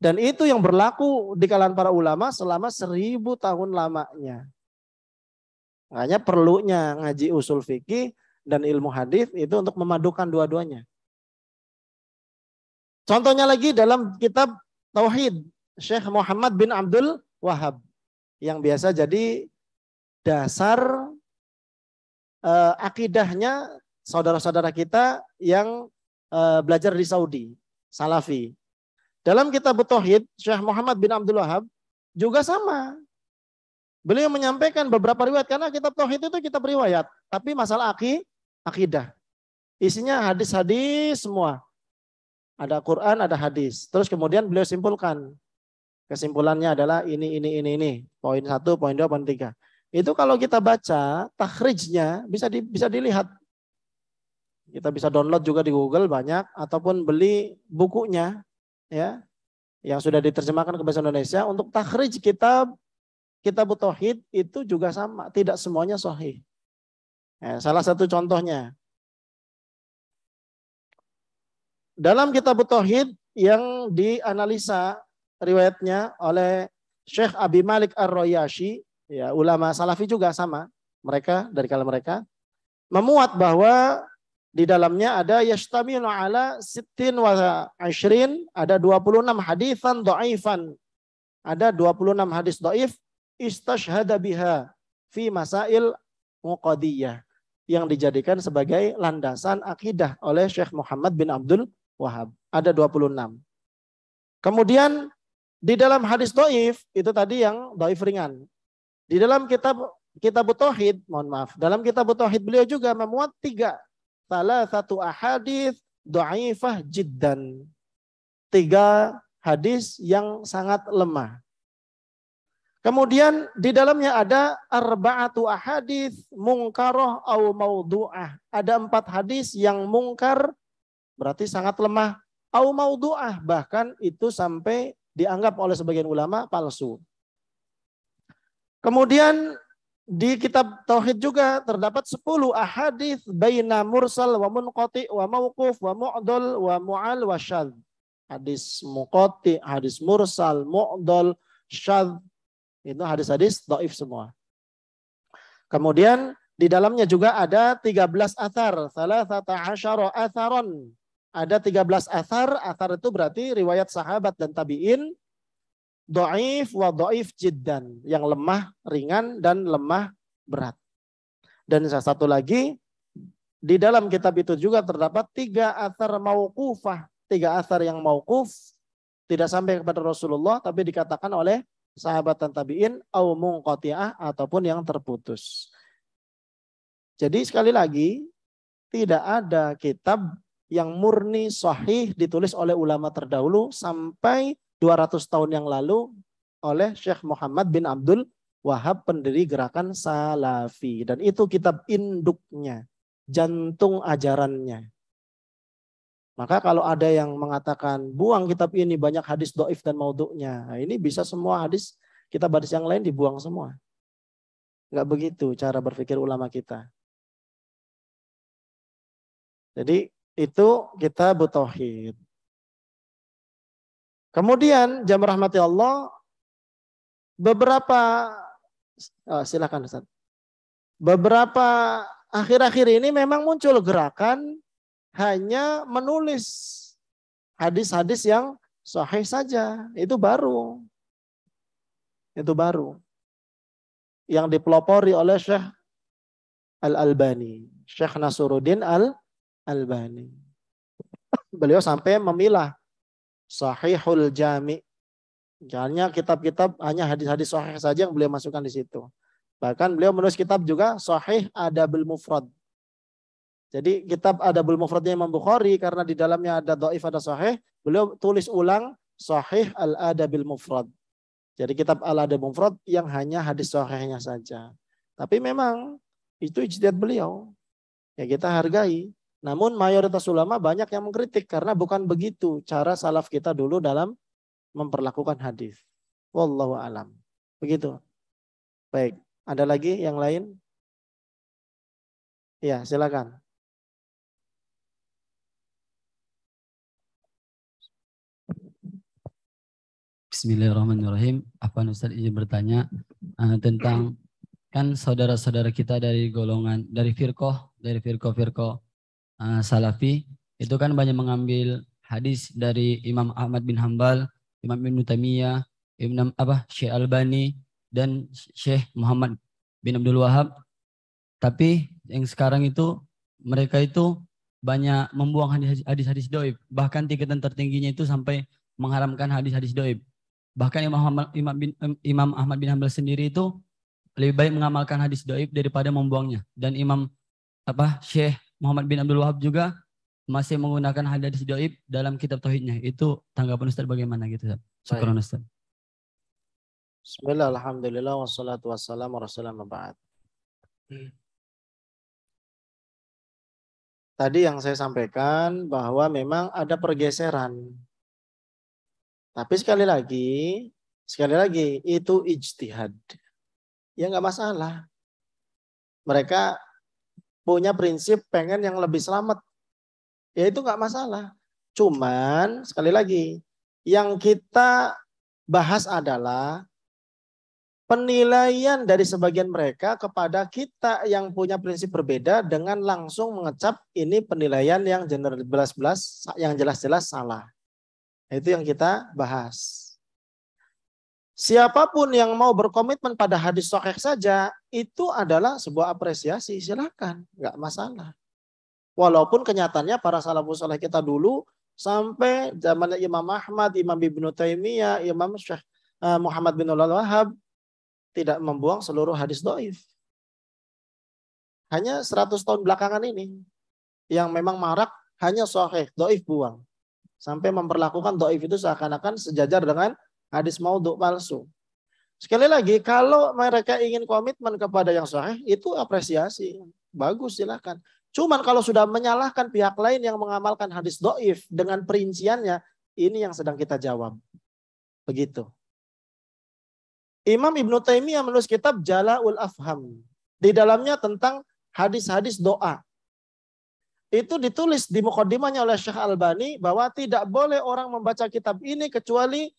[SPEAKER 1] Dan itu yang berlaku di kalangan para ulama selama seribu tahun lamanya. Makanya perlunya ngaji usul fikih dan ilmu hadis itu untuk memadukan dua-duanya. Contohnya lagi dalam kitab Tauhid Syekh Muhammad bin Abdul Wahab yang biasa jadi dasar uh, akidahnya saudara-saudara kita yang uh, belajar di Saudi, Salafi. Dalam kitab Tauhid, Syekh Muhammad bin Abdul Wahab juga sama. Beliau menyampaikan beberapa riwayat karena kitab Tauhid itu kitab riwayat, tapi masalah aki, akidah. Isinya hadis-hadis semua. Ada Quran, ada hadis. Terus kemudian beliau simpulkan. Kesimpulannya adalah ini, ini, ini, ini. Poin satu, poin dua, poin tiga. Itu kalau kita baca takhrijnya bisa di, bisa dilihat. Kita bisa download juga di Google banyak ataupun beli bukunya ya yang sudah diterjemahkan ke bahasa Indonesia untuk takhrij kitab kita butuhid itu juga sama, tidak semuanya sahih. Nah, salah satu contohnya dalam kitab butuhid yang dianalisa riwayatnya oleh Syekh Abi Malik Ar-Royashi ya ulama salafi juga sama mereka dari kalau mereka memuat bahwa di dalamnya ada yastamilu ala sittin wa ashrin ada 26 hadisan dhaifan ada 26 hadis dhaif istashhada biha fi masail muqaddiyah yang dijadikan sebagai landasan akidah oleh Syekh Muhammad bin Abdul Wahab. Ada 26. Kemudian di dalam hadis doif, itu tadi yang doif ringan. Di dalam kitab kitab Tauhid, mohon maaf, dalam kitab Tauhid beliau juga memuat tiga. Salah satu hadis doaifah jiddan. Tiga hadis yang sangat lemah. Kemudian di dalamnya ada arba'atu ahadis, mungkaroh au maudu'ah. Ada empat hadis yang mungkar berarti sangat lemah. Au maudu'ah bahkan itu sampai dianggap oleh sebagian ulama palsu. Kemudian di kitab Tauhid juga terdapat 10 ahadith baina mursal wa munqati wa mauquf wa mu'dol wa mu'al wa syadz. Hadis muqati, hadis mursal, mu'dol, syadz. Itu hadis-hadis doif semua. Kemudian di dalamnya juga ada 13 athar, thalathata asyara atharon. Ada 13 athar, athar itu berarti riwayat sahabat dan tabi'in Do'if wa do'if jiddan. Yang lemah ringan dan lemah berat. Dan satu lagi, di dalam kitab itu juga terdapat tiga asar mauqufah. Tiga asar yang mauquf, tidak sampai kepada Rasulullah, tapi dikatakan oleh sahabat dan tabi'in, au ataupun yang terputus. Jadi sekali lagi, tidak ada kitab yang murni sahih ditulis oleh ulama terdahulu sampai 200 tahun yang lalu oleh Syekh Muhammad bin Abdul Wahab pendiri gerakan Salafi dan itu kitab induknya, jantung ajarannya. Maka kalau ada yang mengatakan buang kitab ini banyak hadis doif dan mauduknya, nah, ini bisa semua hadis kita hadis yang lain dibuang semua.
[SPEAKER 2] nggak begitu cara berpikir ulama kita. Jadi itu kita butohid. Kemudian jam rahmati Allah beberapa oh,
[SPEAKER 1] silakan Ustaz. Beberapa akhir-akhir ini memang muncul gerakan hanya menulis hadis-hadis yang sahih saja. Itu baru. Itu baru. Yang dipelopori oleh Syekh Al-Albani. Syekh Nasruddin Al-Albani. Beliau sampai memilah Sahihul Jami. jadinya kitab-kitab hanya hadis-hadis sahih saja yang beliau masukkan di situ. Bahkan beliau menulis kitab juga Sahih Adabul Mufrad. Jadi kitab Adabul Mufradnya Imam Bukhari karena di dalamnya ada doif ada sahih, beliau tulis ulang Sahih Al Adabil Mufrad. Jadi kitab Al Adabul Mufrad yang hanya hadis sahihnya saja. Tapi memang itu ijtihad beliau. Ya kita hargai. Namun mayoritas ulama banyak yang mengkritik karena bukan begitu cara salaf kita dulu dalam memperlakukan hadis. Wallahu alam. Begitu. Baik,
[SPEAKER 2] ada lagi yang lain? Ya, silakan. Bismillahirrahmanirrahim. Apa Ustaz izin bertanya uh, tentang
[SPEAKER 1] kan saudara-saudara kita dari golongan dari firqah, dari firqah-firqah Eh, salafi itu kan banyak mengambil hadis dari Imam Ahmad bin Hambal, Imam bin Taimiyah, Imam apa Syekh Albani dan Syekh Muhammad bin Abdul Wahab. Tapi yang sekarang itu mereka itu banyak membuang hadis-hadis doib. Bahkan tingkatan tertingginya itu sampai mengharamkan hadis-hadis doib. Bahkan Imam Ahmad, Imam, bin, Imam Ahmad bin Hambal sendiri itu lebih baik mengamalkan hadis doib daripada membuangnya. Dan Imam apa Syekh Muhammad bin Abdul Wahab juga masih menggunakan hadis doib dalam kitab tauhidnya. Itu tanggapan Ustaz bagaimana gitu Ustaz? Syukur Ustaz.
[SPEAKER 2] Bismillah, Alhamdulillah, wassalatu wassalamu warahmatullahi wabarakatuh. Hmm. Tadi yang saya sampaikan bahwa memang ada pergeseran. Tapi
[SPEAKER 1] sekali lagi, sekali lagi itu ijtihad. Ya nggak masalah. Mereka punya prinsip pengen yang lebih selamat. Ya itu nggak masalah. Cuman sekali lagi yang kita bahas adalah penilaian dari sebagian mereka kepada kita yang punya prinsip berbeda dengan langsung mengecap ini penilaian yang jelas-jelas yang jelas-jelas salah. Nah, itu yang kita bahas. Siapapun yang mau berkomitmen pada hadis sahih saja, itu adalah sebuah apresiasi. Silahkan, nggak masalah. Walaupun kenyataannya para salafus saleh kita dulu sampai zaman Imam Ahmad, Imam Ibnu Taimiyah, Imam Syekh eh, Muhammad bin Al Wahab tidak membuang seluruh hadis doif. Hanya 100 tahun belakangan ini yang memang marak hanya sahih, doif buang. Sampai memperlakukan doif itu seakan-akan sejajar dengan Hadis maudhu palsu. Sekali lagi, kalau mereka ingin komitmen kepada yang sahih, itu apresiasi. Bagus, silahkan. Cuman kalau sudah menyalahkan pihak lain yang mengamalkan hadis do'if dengan perinciannya, ini yang sedang kita jawab. Begitu. Imam Ibnu Taimiyah menulis kitab Jala'ul Afham. Di dalamnya tentang hadis-hadis doa. Itu ditulis di mukaddimahnya oleh Syekh Albani bahwa tidak boleh orang membaca kitab ini kecuali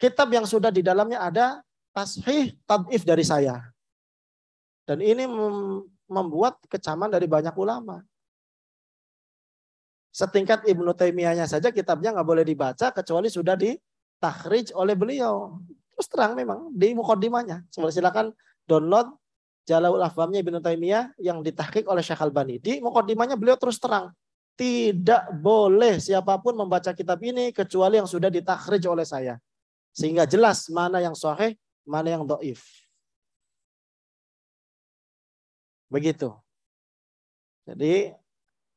[SPEAKER 1] kitab yang sudah di dalamnya ada tasfih tabif dari saya. Dan ini membuat kecaman dari banyak ulama. Setingkat Ibnu Taimiyahnya saja kitabnya nggak boleh dibaca kecuali sudah ditakhrij oleh beliau. Terus terang memang di mukaddimahnya. Silakan download Jalaul Afhamnya Ibnu Taimiyah yang ditahkik oleh Syekh Albani. Di mukaddimahnya beliau terus terang tidak boleh siapapun membaca kitab ini kecuali yang sudah ditakhrij oleh
[SPEAKER 2] saya. Sehingga jelas mana yang sahih, mana yang do'if. Begitu. Jadi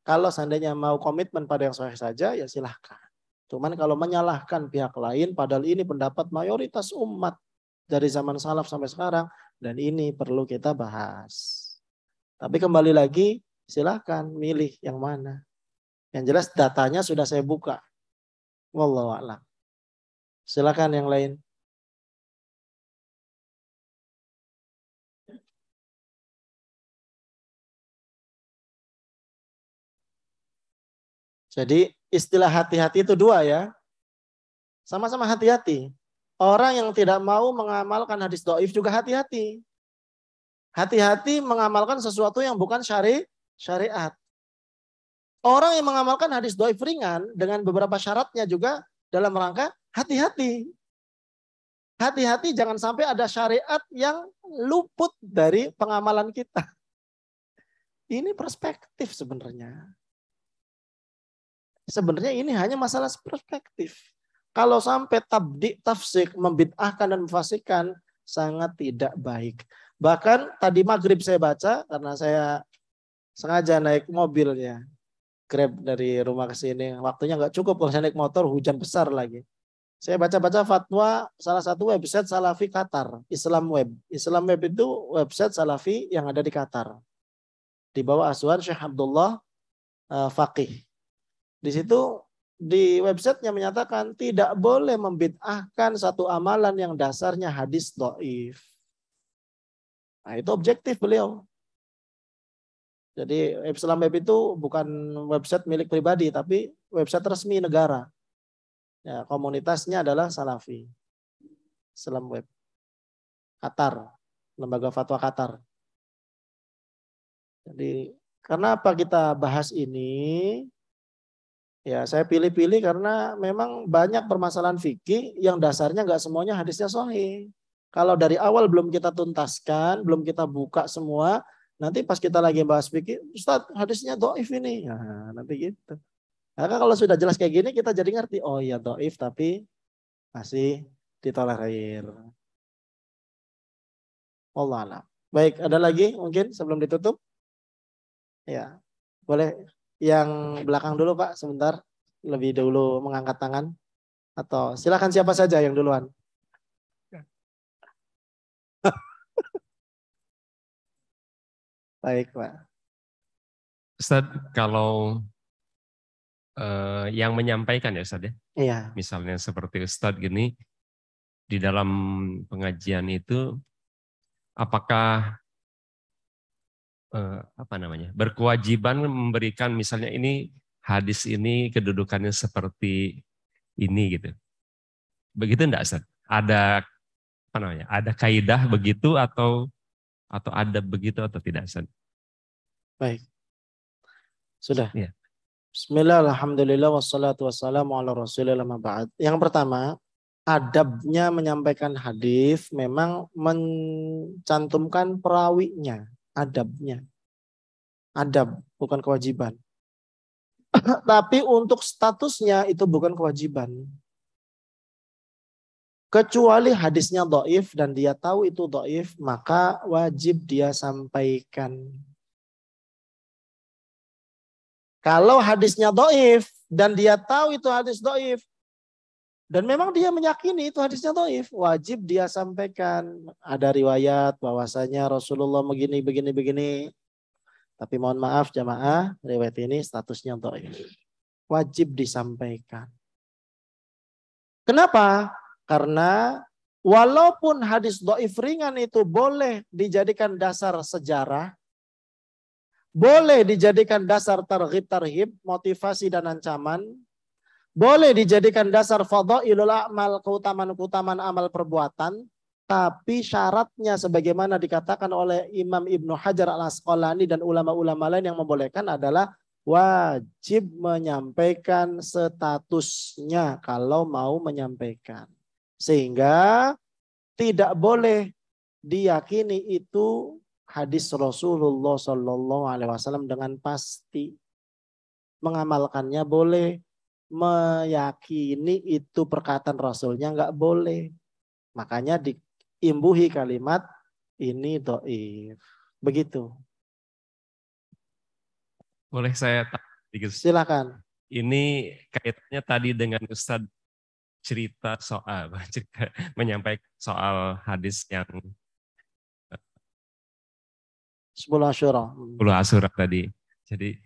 [SPEAKER 2] kalau
[SPEAKER 1] seandainya mau komitmen pada yang sahih saja, ya silahkan. Cuman kalau menyalahkan pihak lain, padahal ini pendapat mayoritas umat dari zaman salaf sampai sekarang, dan ini perlu kita bahas. Tapi kembali lagi, silahkan milih yang mana.
[SPEAKER 2] Yang jelas datanya sudah saya buka. Wallahualam. Silakan yang lain. Jadi istilah hati-hati itu dua ya. Sama-sama
[SPEAKER 1] hati-hati. Orang yang tidak mau mengamalkan hadis do'if juga hati-hati. Hati-hati mengamalkan sesuatu yang bukan syari syariat. Orang yang mengamalkan hadis do'if ringan dengan beberapa syaratnya juga dalam rangka hati-hati. Hati-hati jangan sampai ada syariat yang luput dari pengamalan kita. Ini perspektif sebenarnya. Sebenarnya ini hanya masalah perspektif. Kalau sampai tabdik tafsik, membid'ahkan dan memfasikan, sangat tidak baik. Bahkan tadi maghrib saya baca, karena saya sengaja naik mobilnya. Grab dari rumah ke sini. Waktunya nggak cukup kalau saya naik motor, hujan besar lagi. Saya baca-baca fatwa salah satu website Salafi Qatar, Islam Web. Islam Web itu website Salafi yang ada di Qatar. Di bawah asuhan Syekh Abdullah uh, Faqih. Di situ di websitenya menyatakan tidak boleh membid'ahkan satu amalan yang dasarnya hadis do'if. Nah, itu objektif beliau. Jadi Islam Web itu bukan website milik pribadi, tapi website resmi negara. Ya, komunitasnya adalah Salafi. selam Web. Qatar, lembaga fatwa Qatar. Jadi kenapa kita bahas ini? Ya, saya pilih-pilih karena memang banyak permasalahan fikih yang dasarnya nggak semuanya hadisnya sahih. Kalau dari awal belum kita tuntaskan, belum kita buka semua, nanti pas kita lagi bahas fikih, Ustaz hadisnya doif ini. Nah, nanti gitu. Maka nah, kalau sudah jelas kayak gini kita jadi ngerti, oh iya doif tapi
[SPEAKER 2] masih ditolerir. Allah alam. Baik, ada lagi mungkin sebelum ditutup? Ya, boleh yang
[SPEAKER 1] belakang dulu Pak sebentar lebih dulu mengangkat tangan atau silakan siapa
[SPEAKER 2] saja yang duluan. Baik Pak. Ustaz, kalau
[SPEAKER 3] uh, yang menyampaikan ya Ustaz ya. Iya. Misalnya seperti Ustaz gini di dalam pengajian itu apakah uh, apa namanya? berkewajiban memberikan misalnya ini hadis ini kedudukannya seperti ini gitu. Begitu enggak Ustaz? Ada apa namanya? Ada kaidah begitu atau atau ada begitu atau tidak Ustaz?
[SPEAKER 1] Baik. Sudah. Ya. Bismillah, Alhamdulillah, wassalatu wassalamu ala rasulillah mabad. Yang pertama, adabnya menyampaikan hadis memang mencantumkan perawinya, adabnya. Adab, bukan kewajiban. Tapi untuk statusnya itu bukan kewajiban. Kecuali hadisnya do'if dan dia tahu itu do'if, maka wajib
[SPEAKER 2] dia sampaikan kalau hadisnya doif dan dia tahu itu hadis doif dan memang dia
[SPEAKER 1] meyakini itu hadisnya doif, wajib dia sampaikan. Ada riwayat bahwasanya Rasulullah begini begini begini. Tapi mohon maaf jamaah, riwayat ini statusnya doif. Wajib disampaikan. Kenapa? Karena walaupun hadis doif ringan itu boleh dijadikan dasar sejarah, boleh dijadikan dasar targhib tarhib, motivasi dan ancaman. Boleh dijadikan dasar ilul a'mal, keutamaan-keutamaan amal perbuatan, tapi syaratnya sebagaimana dikatakan oleh Imam Ibnu Hajar Al-Asqalani dan ulama-ulama lain yang membolehkan adalah wajib menyampaikan statusnya kalau mau menyampaikan. Sehingga tidak boleh diyakini itu hadis Rasulullah Shallallahu Alaihi Wasallam dengan pasti. Mengamalkannya boleh, meyakini itu perkataan Rasulnya nggak boleh. Makanya diimbuhi kalimat ini doif. Begitu.
[SPEAKER 3] Boleh saya tanya Silakan. Ini kaitannya tadi dengan Ustadz cerita soal cerita menyampaikan soal hadis yang
[SPEAKER 1] 10 Asyura. 10
[SPEAKER 3] Asyura tadi. Jadi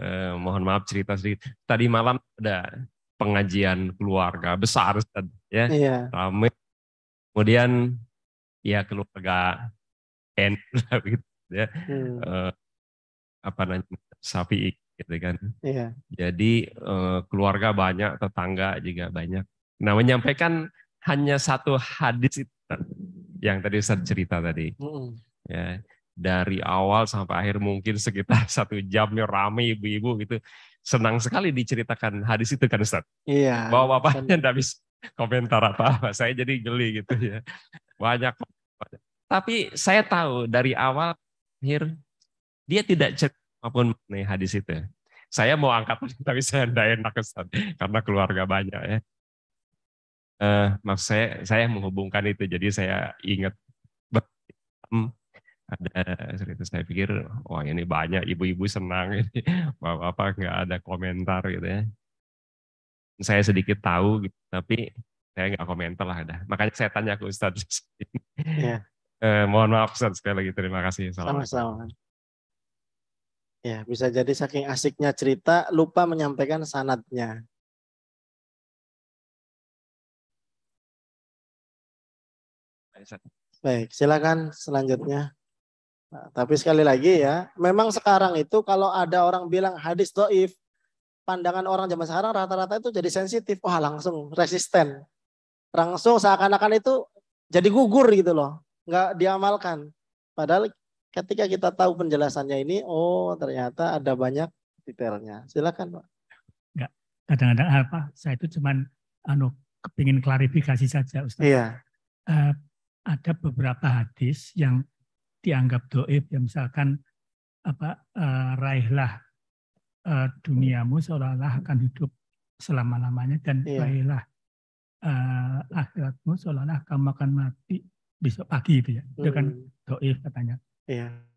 [SPEAKER 3] eh, mohon maaf cerita sedikit. Tadi malam ada pengajian keluarga besar ya. Iya. Ramai. Kemudian ya keluarga N gitu ya. Hmm. Eh, apa namanya? Sapi gitu kan. Iya. Jadi eh, keluarga banyak, tetangga juga banyak. Nah, menyampaikan hanya satu hadis itu yang tadi Ustaz cerita tadi. Mm -hmm. Ya dari awal sampai akhir mungkin sekitar satu jamnya rame ibu-ibu gitu. Senang sekali diceritakan hadis itu kan Ustaz. Iya. Bahwa bapaknya tidak bisa komentar apa-apa. Saya jadi geli gitu ya. Banyak, Tapi saya tahu dari awal akhir dia tidak chat maupun nih hadis itu. Saya mau angkat tapi saya tidak enak Ustaz karena keluarga banyak ya. Uh, maksud saya saya menghubungkan itu jadi saya ingat ada cerita saya pikir wah ini banyak ibu-ibu senang ini bapak-bapak nggak ada komentar gitu ya saya sedikit tahu gitu, tapi saya nggak komentar lah ada makanya saya tanya ke Ustadz ya. eh, mohon maaf Ustadz sekali lagi
[SPEAKER 2] terima kasih sama-sama ya bisa jadi saking asiknya cerita lupa menyampaikan sanatnya Baik, silakan selanjutnya. Nah,
[SPEAKER 1] tapi sekali lagi ya, memang sekarang itu kalau ada orang bilang hadis doif, pandangan orang zaman sekarang rata-rata itu jadi sensitif. Wah langsung resisten. Langsung seakan-akan itu jadi gugur gitu loh. Nggak diamalkan. Padahal ketika kita tahu penjelasannya ini, oh ternyata ada banyak detailnya. Silakan Pak.
[SPEAKER 3] Enggak. Kadang-kadang apa, ah, saya itu cuman anu, kepingin klarifikasi saja Ustaz. Iya. Uh, ada beberapa hadis yang dianggap doib ya misalkan apa uh, raihlah uh, duniamu seolah-olah akan hidup selama-lamanya dan yeah. raihlah uh,
[SPEAKER 2] akhiratmu seolah-olah kamu akan mati besok pagi itu ya. Itu kan hmm. doif katanya. yeah.